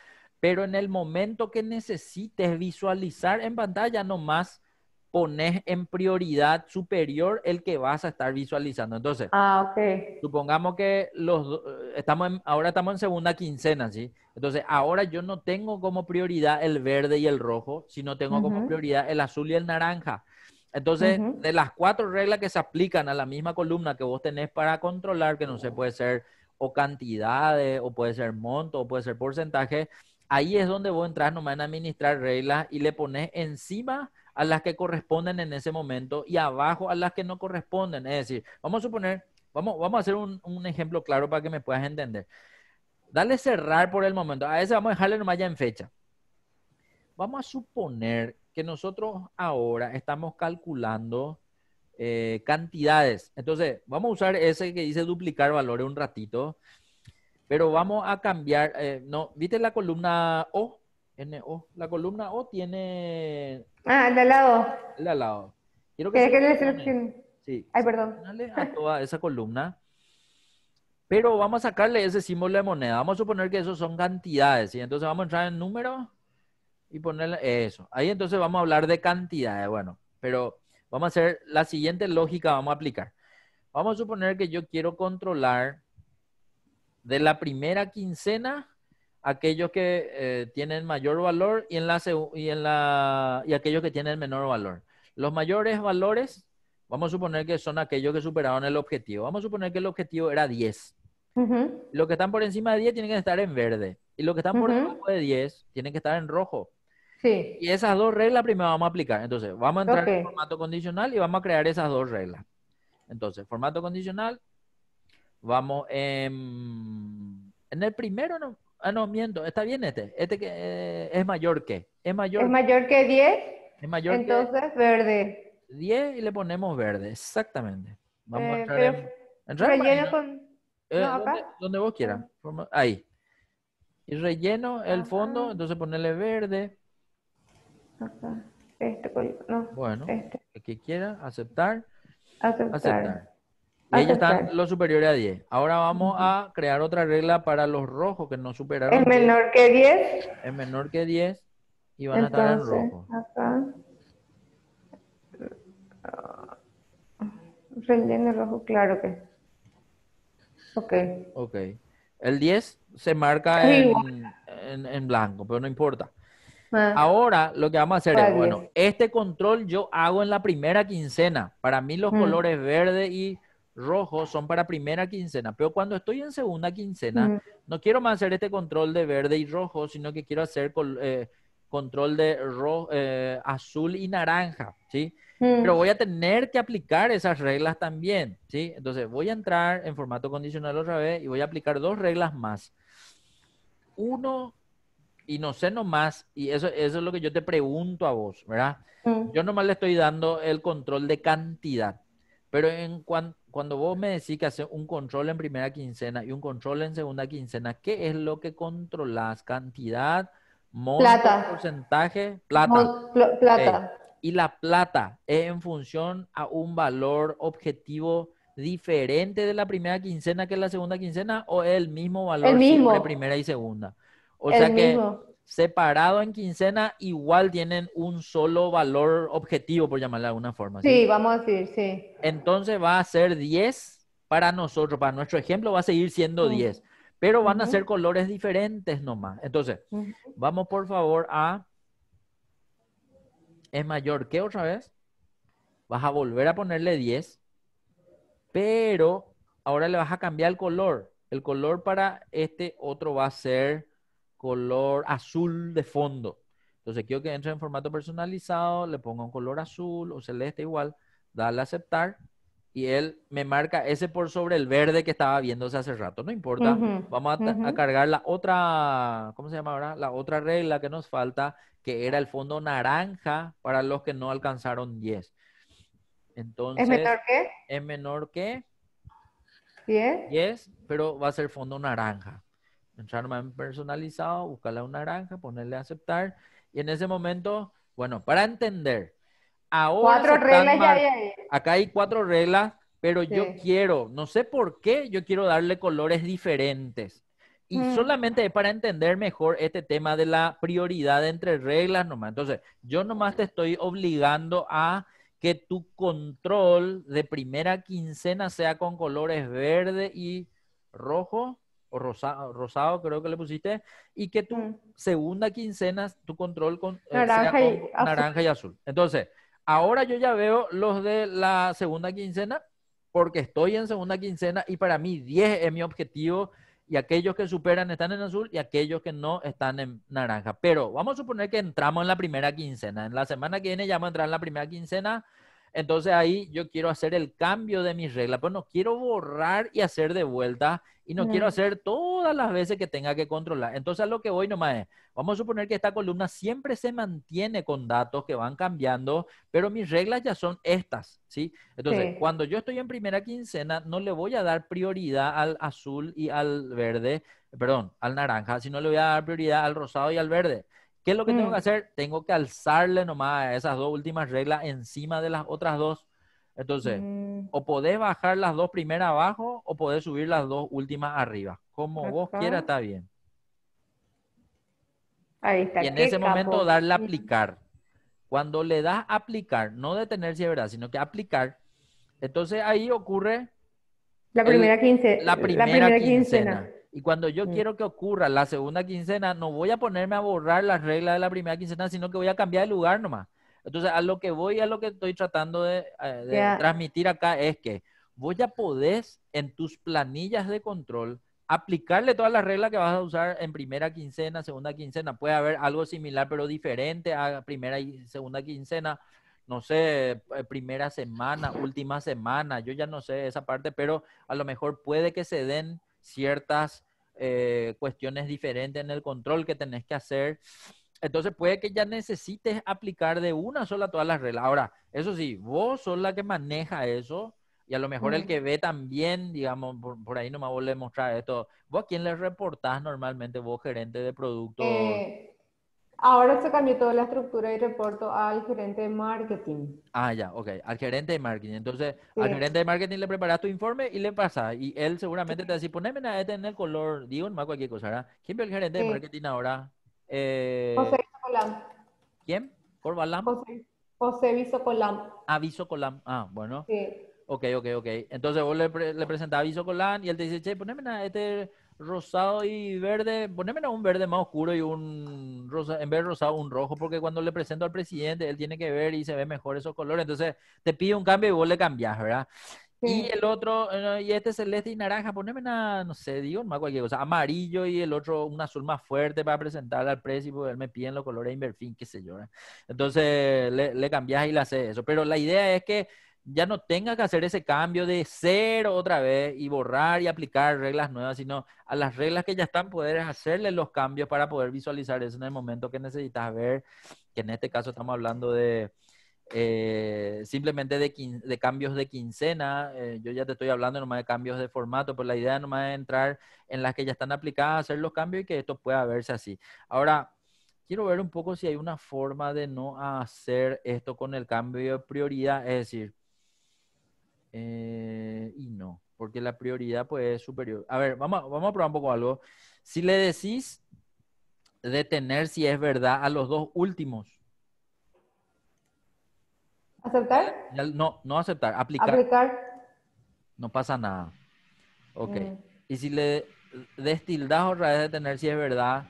Pero en el momento que necesites visualizar en pantalla nomás pones en prioridad superior el que vas a estar visualizando. Entonces, ah, supongamos que los eh, estamos ahora estamos en segunda quincena, ¿sí? Entonces, ahora yo no tengo como prioridad el verde y el rojo, sino tengo como prioridad el azul y el naranja. Entonces, de las cuatro reglas que se aplican a la misma columna que vos tenés para controlar, que no se sé, puede ser o cantidades, o puede ser monto, o puede ser porcentaje, ahí es donde vos entras nomás a administrar reglas y le pones encima a las que corresponden en ese momento y abajo a las que no corresponden. Es decir, vamos a suponer, vamos, vamos a hacer un, ejemplo claro para que me puedas entender. Dale cerrar por el momento. A ese vamos a dejarle nomás ya en fecha. Vamos a suponer que nosotros ahora estamos calculando eh, cantidades. Entonces, vamos a usar ese que dice duplicar valores un ratito, pero vamos a cambiar, eh, no, ¿viste la columna O? La columna O tiene Ah, el de al lado. El de al lado. Quiero que, que le Sí. Ay, perdón. A toda esa columna. Pero vamos a sacarle ese símbolo de moneda. Vamos a suponer que esos son cantidades. y Entonces vamos a entrar en número y ponerle eso. Ahí entonces vamos a hablar de cantidades. Bueno, pero vamos a hacer la siguiente lógica. Vamos a aplicar. Vamos a suponer que yo quiero controlar de la primera quincena aquellos que eh, tienen mayor valor y en y en la aquellos que tienen menor valor. Los mayores valores, vamos a suponer que son aquellos que superaron el objetivo. Vamos a suponer que el objetivo era 10. Los que están por encima de 10 tienen que estar en verde y los que están por debajo de 10 tienen que estar en rojo. Sí. Y esas dos reglas primero vamos a aplicar. Entonces, vamos a entrar en formato condicional y vamos a crear esas dos reglas. Entonces, formato condicional, vamos en, en el primero, ¿no? Ah, no, miento. Está bien este. Este que eh, es mayor que. Es mayor, ¿Es mayor que 10. Es mayor Entonces, verde. 10 y le ponemos verde, exactamente. Vamos a entrar relleno con... donde, vos quieras. Ah. Ahí. Y relleno el fondo, entonces ponerle verde. Acá. Este, no, bueno, este. el que quiera, aceptar. Aceptar. aceptar. Y están los superiores a 10. Ahora vamos a crear otra regla para los rojos que no superaron. Es menor que 10. Es menor que 10 y van a estar en rojo. Acá. el rojo, claro que. Ok. Ok. El 10 se marca en, blanco, pero no importa. Ah. Ahora lo que vamos a hacer es, bueno, este control yo hago en la primera quincena. Para mí los mm. colores verde y rojos son para primera quincena, pero cuando estoy en segunda quincena, no quiero más hacer este control de verde y rojo, sino que quiero hacer eh, control de eh, azul y naranja, ¿sí? Mm. Pero voy a tener que aplicar esas reglas también, ¿sí? Entonces voy a entrar en formato condicional otra vez y voy a aplicar dos reglas más. Uno, y no sé nomás, y eso, eso es lo que yo te pregunto a vos, ¿verdad? Mm. Yo nomás le estoy dando el control de cantidad. Pero en cuando vos me decís que haces un control en primera quincena y un control en segunda quincena, ¿qué es lo que controlas? ¿Cantidad? Monto, porcentaje, plata. plata. y la plata es en función a un valor objetivo diferente de la primera quincena que es la segunda quincena o es el mismo valor primera y segunda. O sea mismo. que separado en quincena, igual tienen un solo valor objetivo, por llamarla de alguna forma. ¿sí? vamos a decir, sí. Entonces va a ser 10 para nosotros, para nuestro ejemplo va a seguir siendo 10, pero van a ser colores diferentes nomás. Entonces, vamos por favor a... Es mayor que otra vez. Vas a volver a ponerle 10, pero ahora le vas a cambiar el color. El color para este otro va a ser color azul de fondo. Entonces quiero que entre en formato personalizado, le ponga un color azul o celeste igual, dale a aceptar y él me marca ese por sobre el verde que estaba viéndose hace rato. No importa, vamos a, cargar la otra, ¿cómo se llama ahora? La otra regla que nos falta, que era el fondo naranja para los que no alcanzaron 10. Entonces, ¿es menor que? Es menor que 10, pero va a ser fondo naranja entrar en personalizado, buscarle una naranja, ponerle a aceptar. Y en ese momento, bueno, para entender, ahora... Cuatro reglas ya hay. Acá hay cuatro reglas, pero yo quiero, no sé por qué, yo quiero darle colores diferentes. Y mm. solamente es para entender mejor este tema de la prioridad entre reglas nomás. Entonces, yo nomás te estoy obligando a que tu control de primera quincena sea con colores verde y rojo o rosado, creo que le pusiste, y que tu mm. segunda quincena, tu control con, eh, naranja, y naranja y azul. Entonces, ahora yo ya veo los de la segunda quincena, porque estoy en segunda quincena y para mí 10 es mi objetivo y aquellos que superan están en azul y aquellos que no están en naranja. Pero vamos a suponer que entramos en la primera quincena. En la semana que viene ya vamos a entrar en la primera quincena entonces ahí yo quiero hacer el cambio de mis reglas, pero no quiero borrar y hacer de vuelta y no, quiero hacer todas las veces que tenga que controlar. Entonces a lo que voy nomás es, vamos a suponer que esta columna siempre se mantiene con datos que van cambiando, pero mis reglas ya son estas, ¿sí? Entonces, cuando yo estoy en primera quincena, no le voy a dar prioridad al azul y al verde, perdón, al naranja, sino le voy a dar prioridad al rosado y al verde. ¿Qué es lo que tengo que mm. hacer? Tengo que alzarle nomás esas dos últimas reglas encima de las otras dos. Entonces, mm. o podés bajar las dos primeras abajo o podés subir las dos últimas arriba. Como vos quieras, está bien. Ahí está. Y en ese momento darle a aplicar. Cuando le das a aplicar, no es ¿verdad? Sino que aplicar. Entonces ahí ocurre... La primera, quincena. la primera, la primera quincena. Y cuando yo mm. quiero que ocurra la segunda quincena, no voy a ponerme a borrar las reglas de la primera quincena, sino que voy a cambiar de lugar nomás. Entonces, a lo que voy, a lo que estoy tratando de, eh, transmitir acá es que voy a podés en tus planillas de control aplicarle todas las reglas que vas a usar en primera quincena, segunda quincena. Puede haber algo similar pero diferente a primera y segunda quincena. No sé, eh, primera semana, última semana, yo ya no sé esa parte, pero a lo mejor puede que se den ciertas eh, cuestiones diferentes en el control que tenés que hacer. Entonces puede que ya necesites aplicar de una sola todas las reglas. Ahora, eso sí, vos sos la que maneja eso y a lo mejor el que ve también, digamos, por, me ahí a volver a mostrar esto. ¿Vos a quién le reportás normalmente vos, gerente de producto? Eh, Ahora se cambió toda la estructura y reporto al gerente de marketing. Ah, ya, ok. Al gerente de marketing. Entonces, al gerente de marketing le preparas tu informe y le pasas. Y él seguramente te dice, poneme a este en el color, digo, más cualquier cosa, ¿Quién ve el gerente de marketing ahora? Eh, José Visocolam. ¿Quién? ¿Corbalán? José, José Visocolam. Ah, Ah, bueno. Sí. Ok, ok, ok. Entonces vos le, presentabas le presentás a y él te dice, che, poneme a este rosado y verde, ponémenos un verde más oscuro y un rosa, en vez de rosado, un rojo, porque cuando le presento al presidente, él tiene que ver y se ve mejor esos colores. Entonces, te pide un cambio y vos le cambiás, ¿verdad? Y el otro, eh, y este celeste y naranja, poneme no sé, digo, más cualquier cosa, amarillo y el otro un azul más fuerte para presentar al presidente, porque él me en los colores Inverfin, qué sé yo. Entonces, le, le cambiás y le haces eso. Pero la idea es que ya no tenga que hacer ese cambio de cero otra vez y borrar y aplicar reglas nuevas, sino a las reglas que ya están poder hacerle los cambios para poder visualizar eso en el momento que necesitas ver, que en este caso estamos hablando de eh, simplemente de, de, cambios de quincena, eh, yo ya te estoy hablando nomás de cambios de formato, pero pues la idea nomás es entrar en las que ya están aplicadas, hacer los cambios y que esto pueda verse así. Ahora, quiero ver un poco si hay una forma de no hacer esto con el cambio de prioridad, es decir, eh, y no, porque la prioridad pues es superior. A ver, vamos, vamos a probar un poco algo. Si le decís detener si es verdad a los dos últimos. ¿Aceptar? No, no aceptar, aplicar. Aplicar. No pasa nada. Ok. Mm. Y si le destildas otra vez detener si es verdad.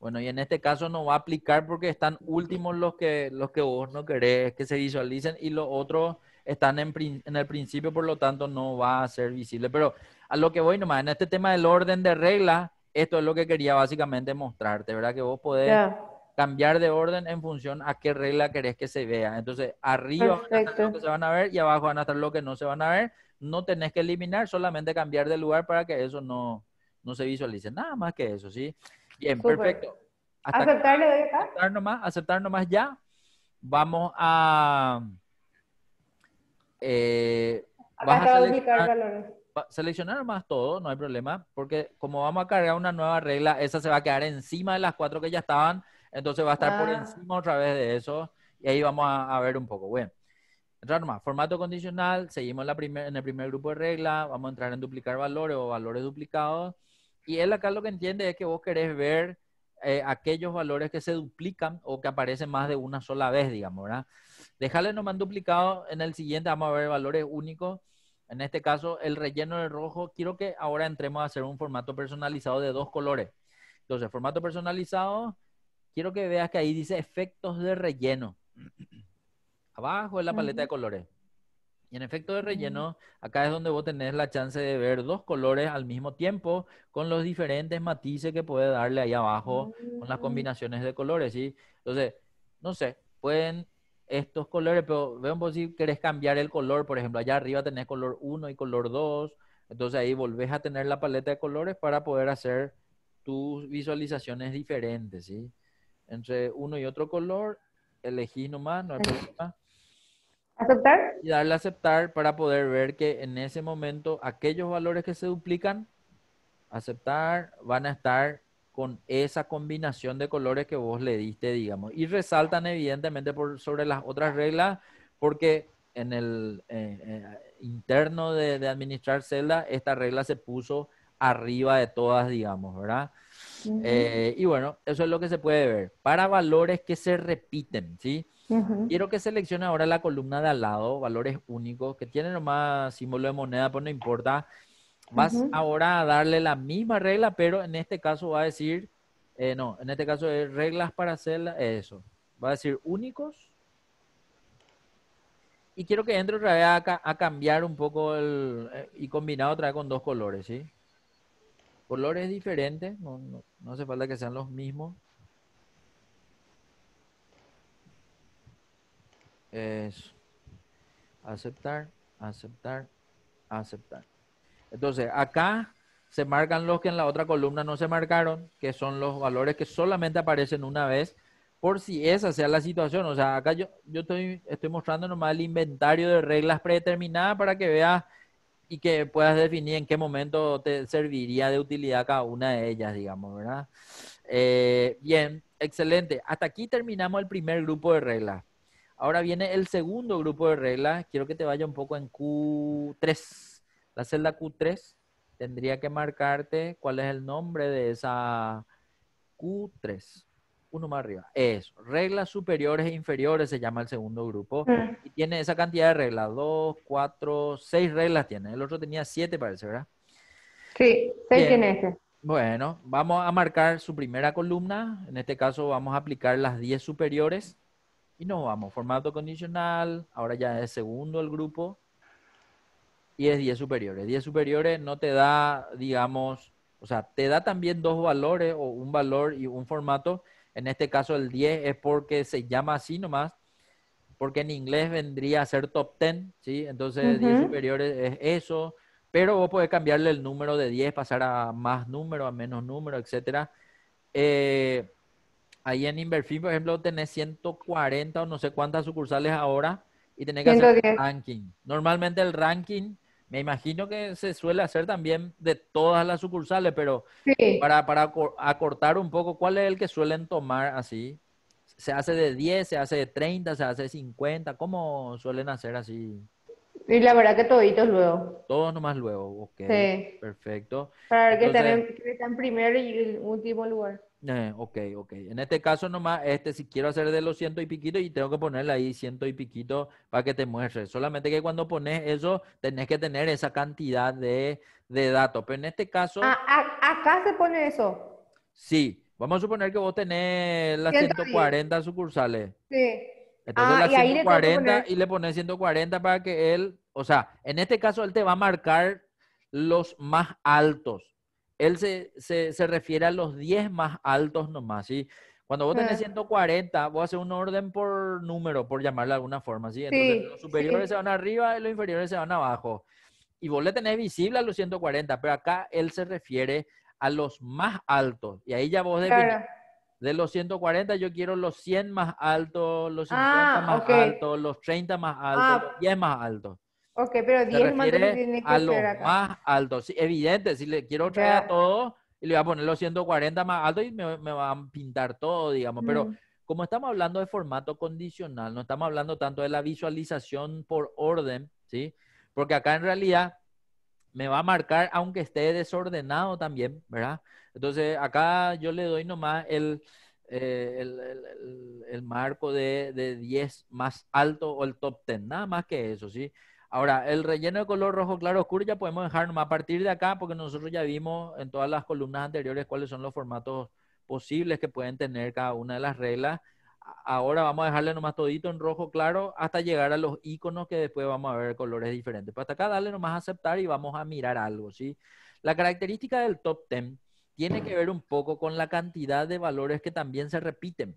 Bueno, y en este caso no va a aplicar porque están últimos los que, los que vos no querés que se visualicen y los otros están en, el principio, por lo tanto no va a ser visible. Pero a lo que voy nomás, en este tema del orden de reglas, esto es lo que quería básicamente mostrarte, ¿verdad? Que vos podés cambiar de orden en función a qué regla querés que se vea. Entonces, arriba van a estar lo que se van a ver y abajo van a estar lo que no se van a ver. No tenés que eliminar, solamente cambiar de lugar para que eso no, no se visualice. Nada más que eso, ¿sí? Bien, perfecto. aceptar, aceptar nomás, aceptar nomás ya. Vamos a eh, seleccionar, valores. seleccionar más todo, no hay problema, porque como vamos a cargar una nueva regla, esa se va a quedar encima de las cuatro que ya estaban, entonces va a estar por ah. encima otra vez de eso, y ahí vamos a, ver un poco. Bueno, entrar más, formato condicional, seguimos en el primer grupo de regla, vamos a entrar en duplicar valores o valores duplicados, y él acá lo que entiende es que vos querés ver eh, aquellos valores que se duplican o que aparecen más de una sola vez, digamos, ¿verdad? no nomás duplicado. En el siguiente vamos a ver valores únicos. En este caso, el relleno de rojo. Quiero que ahora entremos a hacer un formato personalizado de dos colores. Entonces, formato personalizado. Quiero que veas que ahí dice efectos de relleno. [CLEARS THROAT] Abajo es la paleta de colores. Y en efecto de relleno, acá es donde vos tenés la chance de ver dos colores al mismo tiempo con los diferentes matices que puede darle ahí abajo con las mm. combinaciones de colores, ¿sí? Entonces, no sé, pueden estos colores, pero vemos si querés cambiar el color, por ejemplo, allá arriba tenés color 1 y color 2, entonces ahí volvés a tener la paleta de colores para poder hacer tus visualizaciones diferentes, ¿sí? Entre uno y otro color, elegís nomás, no hay problema. ¿Aceptar? Y darle a aceptar para poder ver que en ese momento aquellos valores que se duplican, aceptar, van a estar con esa combinación de colores que vos le diste, digamos. Y resaltan evidentemente por sobre las otras reglas, porque en el eh, eh, interno de, administrar celda, esta regla se puso arriba de todas, digamos, ¿verdad? Eh, y bueno, eso es lo que se puede ver. Para valores que se repiten, ¿sí? Quiero que seleccione ahora la columna de al lado, valores únicos, que tiene nomás símbolo de moneda, pues no importa. Vas ahora a darle la misma regla, pero en este caso va a decir, eh, no, en este caso es reglas para hacer eso. Va a decir únicos. Y quiero que entre otra vez a, a cambiar un poco eh, y combinar otra vez con dos colores, ¿sí? Colores diferentes, no, no, no hace falta que sean los mismos. Eso. Aceptar, aceptar, aceptar. Entonces, acá se marcan los que en la otra columna no se marcaron, que son los valores que solamente aparecen una vez, por si esa sea la situación. O sea, acá yo, yo estoy, estoy mostrando nomás el inventario de reglas predeterminadas para que veas y que puedas definir en qué momento te serviría de utilidad cada una de ellas, digamos, ¿verdad? Eh, bien, excelente. Hasta aquí terminamos el primer grupo de reglas. Ahora viene el segundo grupo de reglas. Quiero que te vaya un poco en Q3. La celda Q3 tendría que marcarte cuál es el nombre de esa Q3. Uno más arriba. Eso. Reglas superiores e inferiores se llama el segundo grupo. Mm. Y tiene esa cantidad de reglas. Dos, cuatro, seis reglas tiene. El otro tenía siete, parece, ¿verdad? Sí, seis tiene ese. Bueno, vamos a marcar su primera columna. En este caso vamos a aplicar las diez superiores. Y nos vamos. Formato condicional. Ahora ya es segundo el grupo y es 10 superiores. 10 superiores no te da, digamos, o sea, te da también dos valores o un valor y un formato. En este caso el 10 es porque se llama así nomás, porque en inglés vendría a ser top 10, ¿sí? Entonces 10 superiores es eso, pero vos podés cambiarle el número de 10, pasar a más número, a menos número, etc. Eh, ahí en Inverfin, por ejemplo, tenés 140 o no sé cuántas sucursales ahora y tenés que hacer ranking. Normalmente el ranking me imagino que se suele hacer también de todas las sucursales, pero para, acortar un poco, ¿cuál es el que suelen tomar así? ¿Se hace de 10, se hace de 30, se hace de 50? ¿Cómo suelen hacer así? Y la verdad que toditos luego. Todos nomás luego, ok. Sí. Perfecto. Para que, estén en, primer primero y último lugar. Eh, ok, ok. En este caso nomás, este, si quiero hacer de los ciento y piquito y tengo que ponerle ahí ciento y piquito para que te muestre. Solamente que cuando pones eso, tenés que tener esa cantidad de, datos. Pero en este caso... Ah, ah, acá se pone eso. Sí. Vamos a suponer que vos tenés las 140 sucursales. Sí. Entonces ah, las y 140 le y le pones 140 para que él, o sea, en este caso él te va a marcar los más altos él se, refiere a los 10 más altos nomás, ¿sí? Cuando vos tenés 140, vos haces un orden por número, por llamarlo de alguna forma, ¿sí? Entonces, los superiores se van arriba y los inferiores se van abajo. Y vos le tenés visible a los 140, pero acá él se refiere a los más altos. Y ahí ya vos definís, de los 140 yo quiero los 100 más altos, los 50 ah, más altos, ah. los 30 más altos, los 10 más altos. Ok, pero 10 más más alto. evidente, si le quiero traer a todo y le voy a poner los 140 más altos y me, me, van a pintar todo, digamos. Pero mm. como estamos hablando de formato condicional, no estamos hablando tanto de la visualización por orden, ¿sí? Porque acá en realidad me va a marcar aunque esté desordenado también, ¿verdad? Entonces acá yo le doy nomás el, eh, el, el, marco de, de, 10 más alto o el top 10, nada más que eso, ¿sí? sí Ahora, el relleno de color rojo claro oscuro ya podemos dejar a partir de acá, porque nosotros ya vimos en todas las columnas anteriores cuáles son los formatos posibles que pueden tener cada una de las reglas. Ahora vamos a dejarle nomás todito en rojo claro hasta llegar a los iconos que después vamos a ver colores diferentes. Pues hasta acá darle nomás a aceptar y vamos a mirar algo, ¿sí? La característica del top 10 tiene que ver un poco con la cantidad de valores que también se repiten.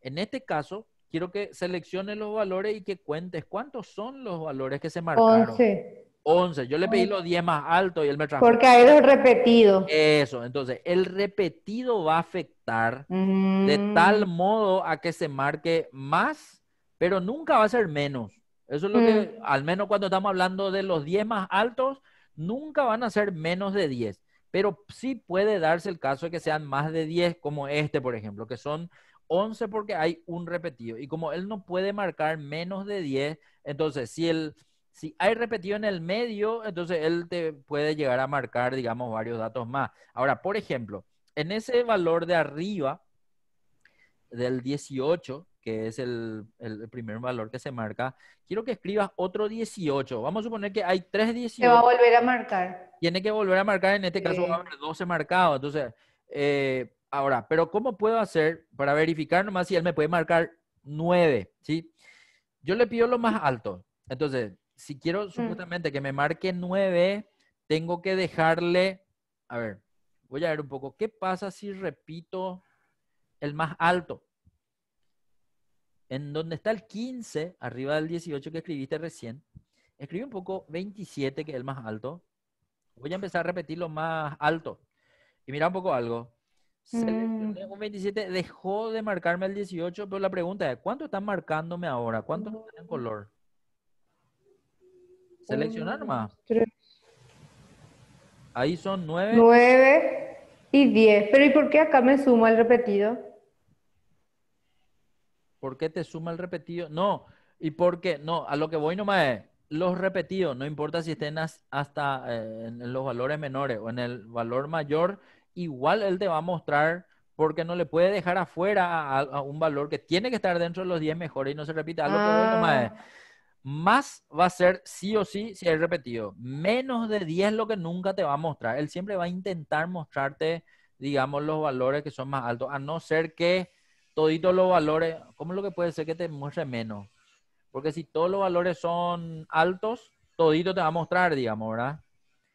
En este caso, quiero que selecciones los valores y que cuentes cuántos son los valores que se marcaron. 11. 11. Yo le pedí los 10 más altos y él me trajo. Porque hay el repetido. Eso, entonces, el repetido va a afectar de mm. tal modo a que se marque más, pero nunca va a ser menos. Eso es lo que, mm. al menos cuando estamos hablando de los 10 más altos, nunca van a ser menos de 10. Pero sí puede darse el caso de que sean más de 10, como este, por ejemplo, que son 11 porque hay un repetido. Y como él no puede marcar menos de 10, entonces si, él si hay repetido en el medio, entonces él te puede llegar a marcar, digamos, varios datos más. Ahora, por ejemplo, en ese valor de arriba del 18, que es el, primer valor que se marca, quiero que escribas otro 18. Vamos a suponer que hay tres 18. Se va a volver a marcar. Tiene que volver a marcar, en este caso eh. va 12 marcados. Entonces, eh, Ahora, pero ¿cómo puedo hacer para verificar nomás si él me puede marcar 9? ¿Sí? Yo le pido lo más alto. Entonces, si quiero mm. supuestamente que me marque 9, tengo que dejarle, a ver, voy a ver un poco, ¿qué pasa si repito el más alto? En donde está el 15, arriba del 18 que escribiste recién, escribe un poco 27, que es el más alto. Voy a empezar a repetir lo más alto. Y mira un poco algo. Seleccioné mm. un 27, dejó de marcarme el 18, pero la pregunta es, ¿cuánto están marcándome ahora? ¿Cuánto no tienen mm. color? Seleccionar más. Ahí son 9. 9 y 10. Pero ¿y por qué acá me suma el repetido? ¿Por qué te suma el repetido? No, y ¿por qué? no, a lo que voy nomás es, los repetidos, no importa si estén hasta eh, en los valores menores o en el valor mayor, igual él te va a mostrar porque no le puede dejar afuera a, un valor que tiene que estar dentro de los 10 mejores y no se repite. Ah. más va a ser sí o sí si es repetido. Menos de 10 lo que nunca te va a mostrar. Él siempre va a intentar mostrarte, digamos, los valores que son más altos, a no ser que toditos los valores, ¿cómo es lo que puede ser que te muestre menos? Porque si todos los valores son altos, todito te va a mostrar, digamos, ¿verdad?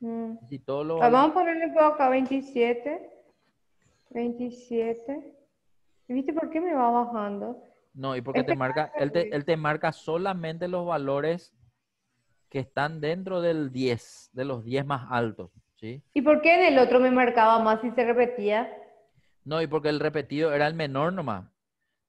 Mm. Ah, vamos a ponerle acá 27. 27. ¿Viste por qué me va bajando? No, y porque te marca, él te, marca solamente los valores que están dentro del 10, de los 10 más altos. ¿Y por qué en el otro me marcaba más y se repetía? No, y porque el repetido era el menor nomás.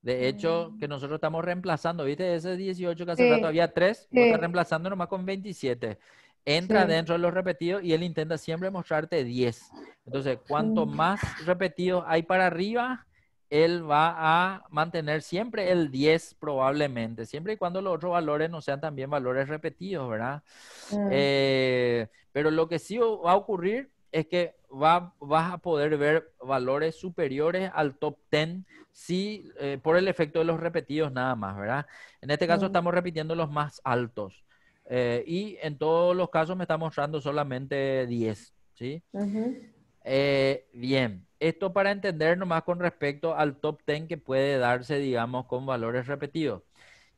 De hecho, mm. que nosotros estamos reemplazando, ¿viste? Ese 18 que hace rato había 3, sí. está reemplazando nomás con 27 entra dentro de los repetidos y él intenta siempre mostrarte 10. Entonces, cuanto más repetidos hay para arriba, él va a mantener siempre el 10 probablemente, siempre y cuando los otros valores no sean también valores repetidos, ¿verdad? Mm. Eh, pero lo que sí va a ocurrir es que va, vas a poder ver valores superiores al top 10 si, eh, por el efecto de los repetidos nada más, ¿verdad? En este caso mm. estamos repitiendo los más altos. Eh, y en todos los casos me está mostrando solamente 10. ¿sí? Eh, bien, esto para entender nomás con respecto al top 10 que puede darse, digamos, con valores repetidos.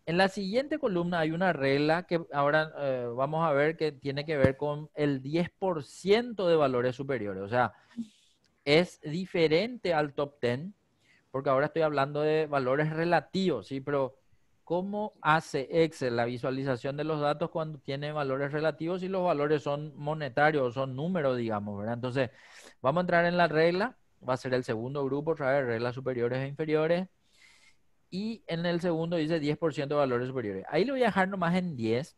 En la siguiente columna hay una regla que ahora eh, vamos a ver que tiene que ver con el 10% de valores superiores. O sea, es diferente al top 10, porque ahora estoy hablando de valores relativos, ¿sí? Pero ¿Cómo hace Excel la visualización de los datos cuando tiene valores relativos y los valores son monetarios, o son números, digamos, ¿verdad? Entonces, vamos a entrar en la regla, va a ser el segundo grupo, vez, reglas superiores e inferiores. Y en el segundo dice 10% de valores superiores. Ahí le voy a dejar nomás en 10.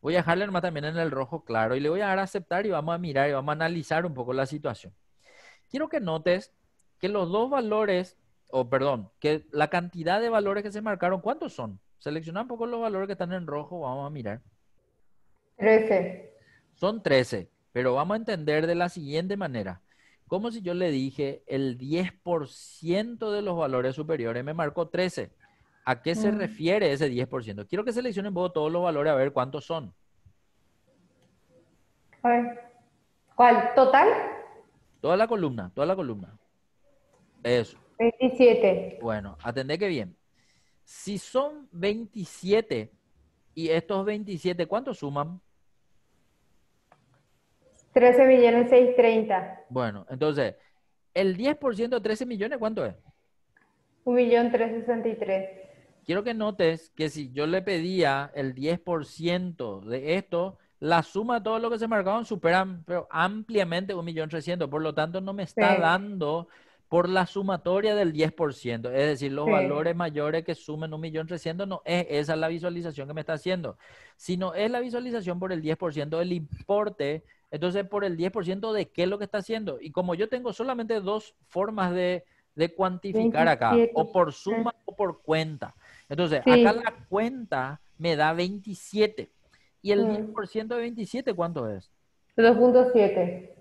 Voy a dejarle nomás también en el rojo claro y le voy a dar a aceptar y vamos a mirar y vamos a analizar un poco la situación. Quiero que notes que los dos valores o perdón, que la cantidad de valores que se marcaron, ¿cuántos son? Selecciona un poco los valores que están en rojo, vamos a mirar. 13. Son 13, pero vamos a entender de la siguiente manera. Como si yo le dije, el 10% de los valores superiores me marcó 13. ¿A qué se mm. refiere ese 10%? Quiero que seleccionen vos todos los valores a ver cuántos son. ¿Cuál? ¿Total? Toda la columna, toda la columna. Eso. 27. Bueno, atendé que bien. Si son 27 y estos 27, ¿cuánto suman? 13 millones 630. Bueno, entonces, el 10% de 13 millones, ¿cuánto es? millón 363. Quiero que notes que si yo le pedía el 10% de esto, la suma de todo lo que se marcaban superan pero ampliamente 1.300.000. Por lo tanto, no me está dando por la sumatoria del 10%, es decir, los valores mayores que sumen 1.300.000 no es esa la visualización que me está haciendo, sino es la visualización por el 10% del importe, entonces por el 10% de qué es lo que está haciendo. Y como yo tengo solamente dos formas de, cuantificar acá, o por ah. suma o por cuenta. Entonces, acá la cuenta me da 27. ¿Y el 10% mm. de 27 cuánto es? 2.7.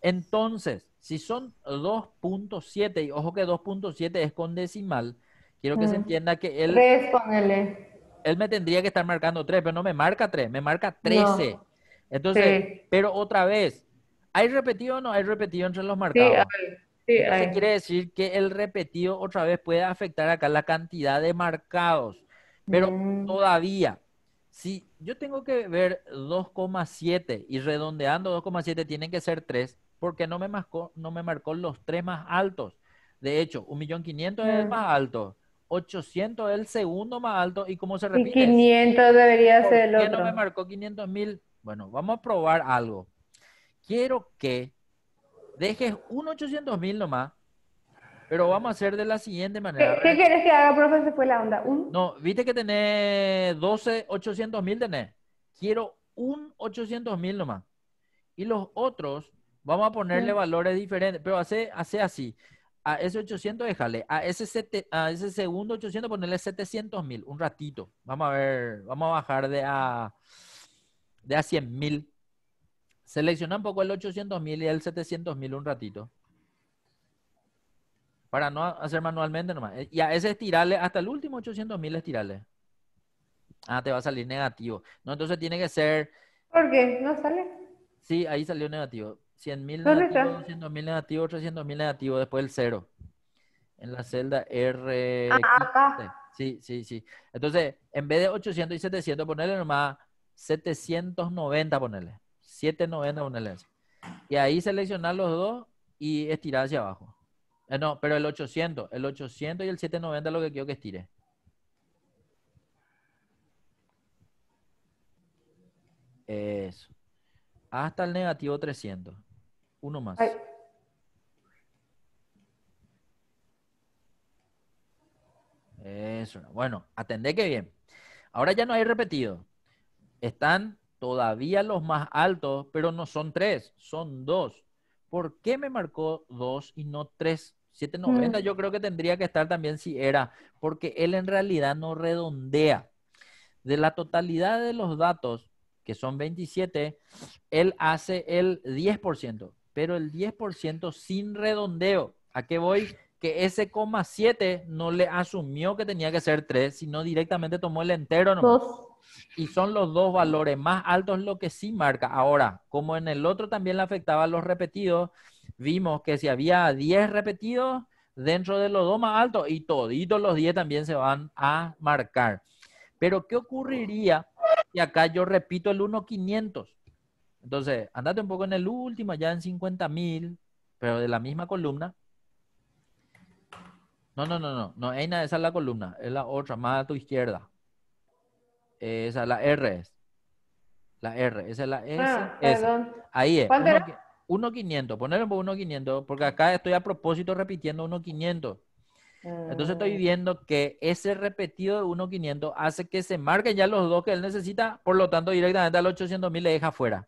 Entonces, si son 2.7, y ojo que 2.7 es con decimal, quiero que se mm. entienda que él... 3, Él me tendría que estar marcando 3, pero no me marca 3, me marca 13. Entonces, pero otra vez, ¿hay repetido o no hay repetido entre los marcados? Sí, quiere decir que el repetido otra vez puede afectar acá la cantidad de marcados. Pero mm. todavía, si yo tengo que ver 2,7 y redondeando 2,7 tienen que ser 3, porque no me marcó, no me marcó los tres más altos. De hecho, 1.500.000 es el mm. más alto, 800 es el segundo más alto y como se repite. Y 500 debería ser el otro. ¿Por qué no me marcó 500.000? Bueno, vamos a probar algo. Quiero que dejes un 800.000 nomás, pero vamos a hacer de la siguiente manera. ¿Qué, quieres que haga, profe? Se fue la onda. No, viste que tenés 12, mil, tenés. Quiero un 800.000 nomás. Y los otros Vamos a ponerle valores diferentes, pero hace, hace así. A ese 800 déjale, a ese, a ese segundo 800 ponerle 700 mil, un ratito. Vamos a ver, vamos a bajar de a, de a 100 mil. Selecciona un poco el 800 mil y el 700 mil un ratito. Para no hacer manualmente nomás. Eh, y a ese estirarle, hasta el último 800 mil estirarle. Ah, te va a salir negativo. No, entonces tiene que ser... ¿Por qué? ¿No sale? Sí, ahí salió negativo. 100 mil negativos, mil negativos, 300 mil negativos, después el cero. En la celda R. Ah, ah, ah. sí, sí, sí. Entonces, en vez de 800 y 700, ponerle nomás 790, ponerle. 790, ponerle. Y ahí seleccionar los dos y estirar hacia abajo. Eh, no, pero el 800, el 800 y el 790 es lo que quiero que estire. Eso. Hasta el negativo 300. Uno más. Eso. Bueno, atendé que bien. Ahora ya no hay repetido. Están todavía los más altos, pero no son tres, son dos. ¿Por qué me marcó dos y no tres? 790 mm. yo creo que tendría que estar también si era, porque él en realidad no redondea. De la totalidad de los datos, que son 27, él hace el 10% pero el 10% sin redondeo. ¿A qué voy? Que ese coma 7 no le asumió que tenía que ser 3, sino directamente tomó el entero nomás. Y son los dos valores más altos lo que sí marca. Ahora, como en el otro también le afectaban los repetidos, vimos que si había 10 repetidos, dentro de los dos más altos y toditos los 10 también se van a marcar. Pero ¿qué ocurriría si acá yo repito el 1500? Entonces, andate un poco en el último, ya en 50 mil, pero de la misma columna. No, no, no, no, no, esa es la columna, es la otra, más a tu izquierda. Esa es la R. La R, esa es la S. Ah, Ahí es. 1.500, Ponelo por 1.500, porque acá estoy a propósito repitiendo 1.500. Entonces estoy ah. viendo que ese repetido de 1.500 hace que se marquen ya los dos que él necesita, por lo tanto directamente al 800.000 le deja fuera.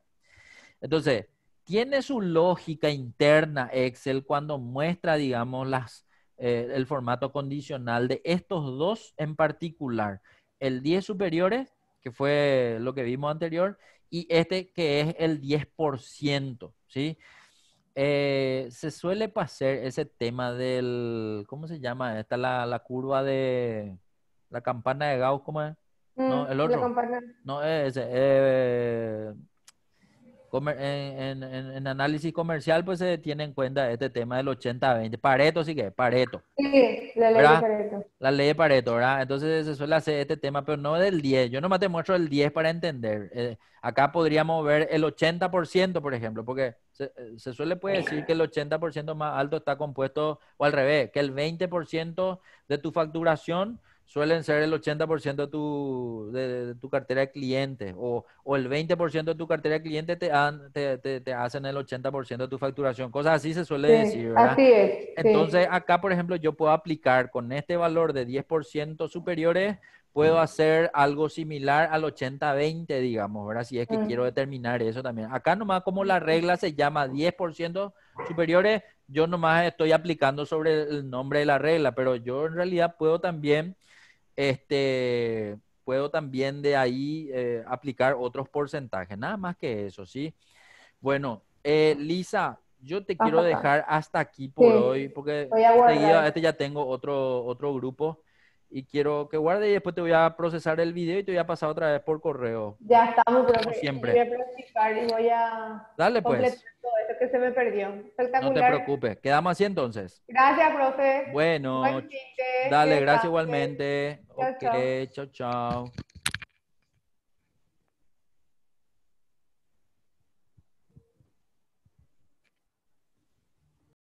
Entonces, tiene su lógica interna Excel cuando muestra, digamos, las, eh, el formato condicional de estos dos en particular. El 10 superiores, que fue lo que vimos anterior, y este que es el 10%, ¿sí? Eh, se suele pasar ese tema del, ¿cómo se llama? Esta la, la curva de la campana de Gauss, ¿cómo es? no, mm, el otro. La campana. No, ese. Eh, en, análisis comercial, pues se tiene en cuenta este tema del 80-20. Pareto, sí que, Pareto. Sí, la ley de Pareto. La ley de Pareto, ¿verdad? Entonces se suele hacer este tema, pero no del 10. Yo nomás te muestro el 10 para entender. Eh, acá podríamos ver el 80%, por ejemplo, porque se, eh, suele puede decir que el 80% más alto está compuesto, o al revés, que el 20% de tu facturación suelen ser el 80% de tu, de, tu cartera de clientes o, o el 20% de tu cartera de clientes te, te, te, hacen el 80% de tu facturación. Cosas así se suele decir, ¿verdad? Así es. Entonces, acá, por ejemplo, yo puedo aplicar con este valor de 10% superiores, puedo hacer algo similar al 80-20, digamos, ¿verdad? Si es que quiero determinar eso también. Acá nomás como la regla se llama 10% superiores, yo nomás estoy aplicando sobre el nombre de la regla, pero yo en realidad puedo también este, puedo también de ahí eh, aplicar otros porcentajes, nada más que eso, ¿sí? Bueno, eh, Lisa, yo te quiero dejar hasta aquí por hoy, porque este ya tengo otro, otro grupo y quiero que guarde y después te voy a procesar el video y te voy a pasar otra vez por correo. Ya estamos, profe. Como siempre. Voy a practicar y voy a Dale, pues. todo que se me perdió. No te preocupes. Quedamos así entonces. Gracias, profe. Bueno. Dale, gracias igualmente. ok, chao, chao.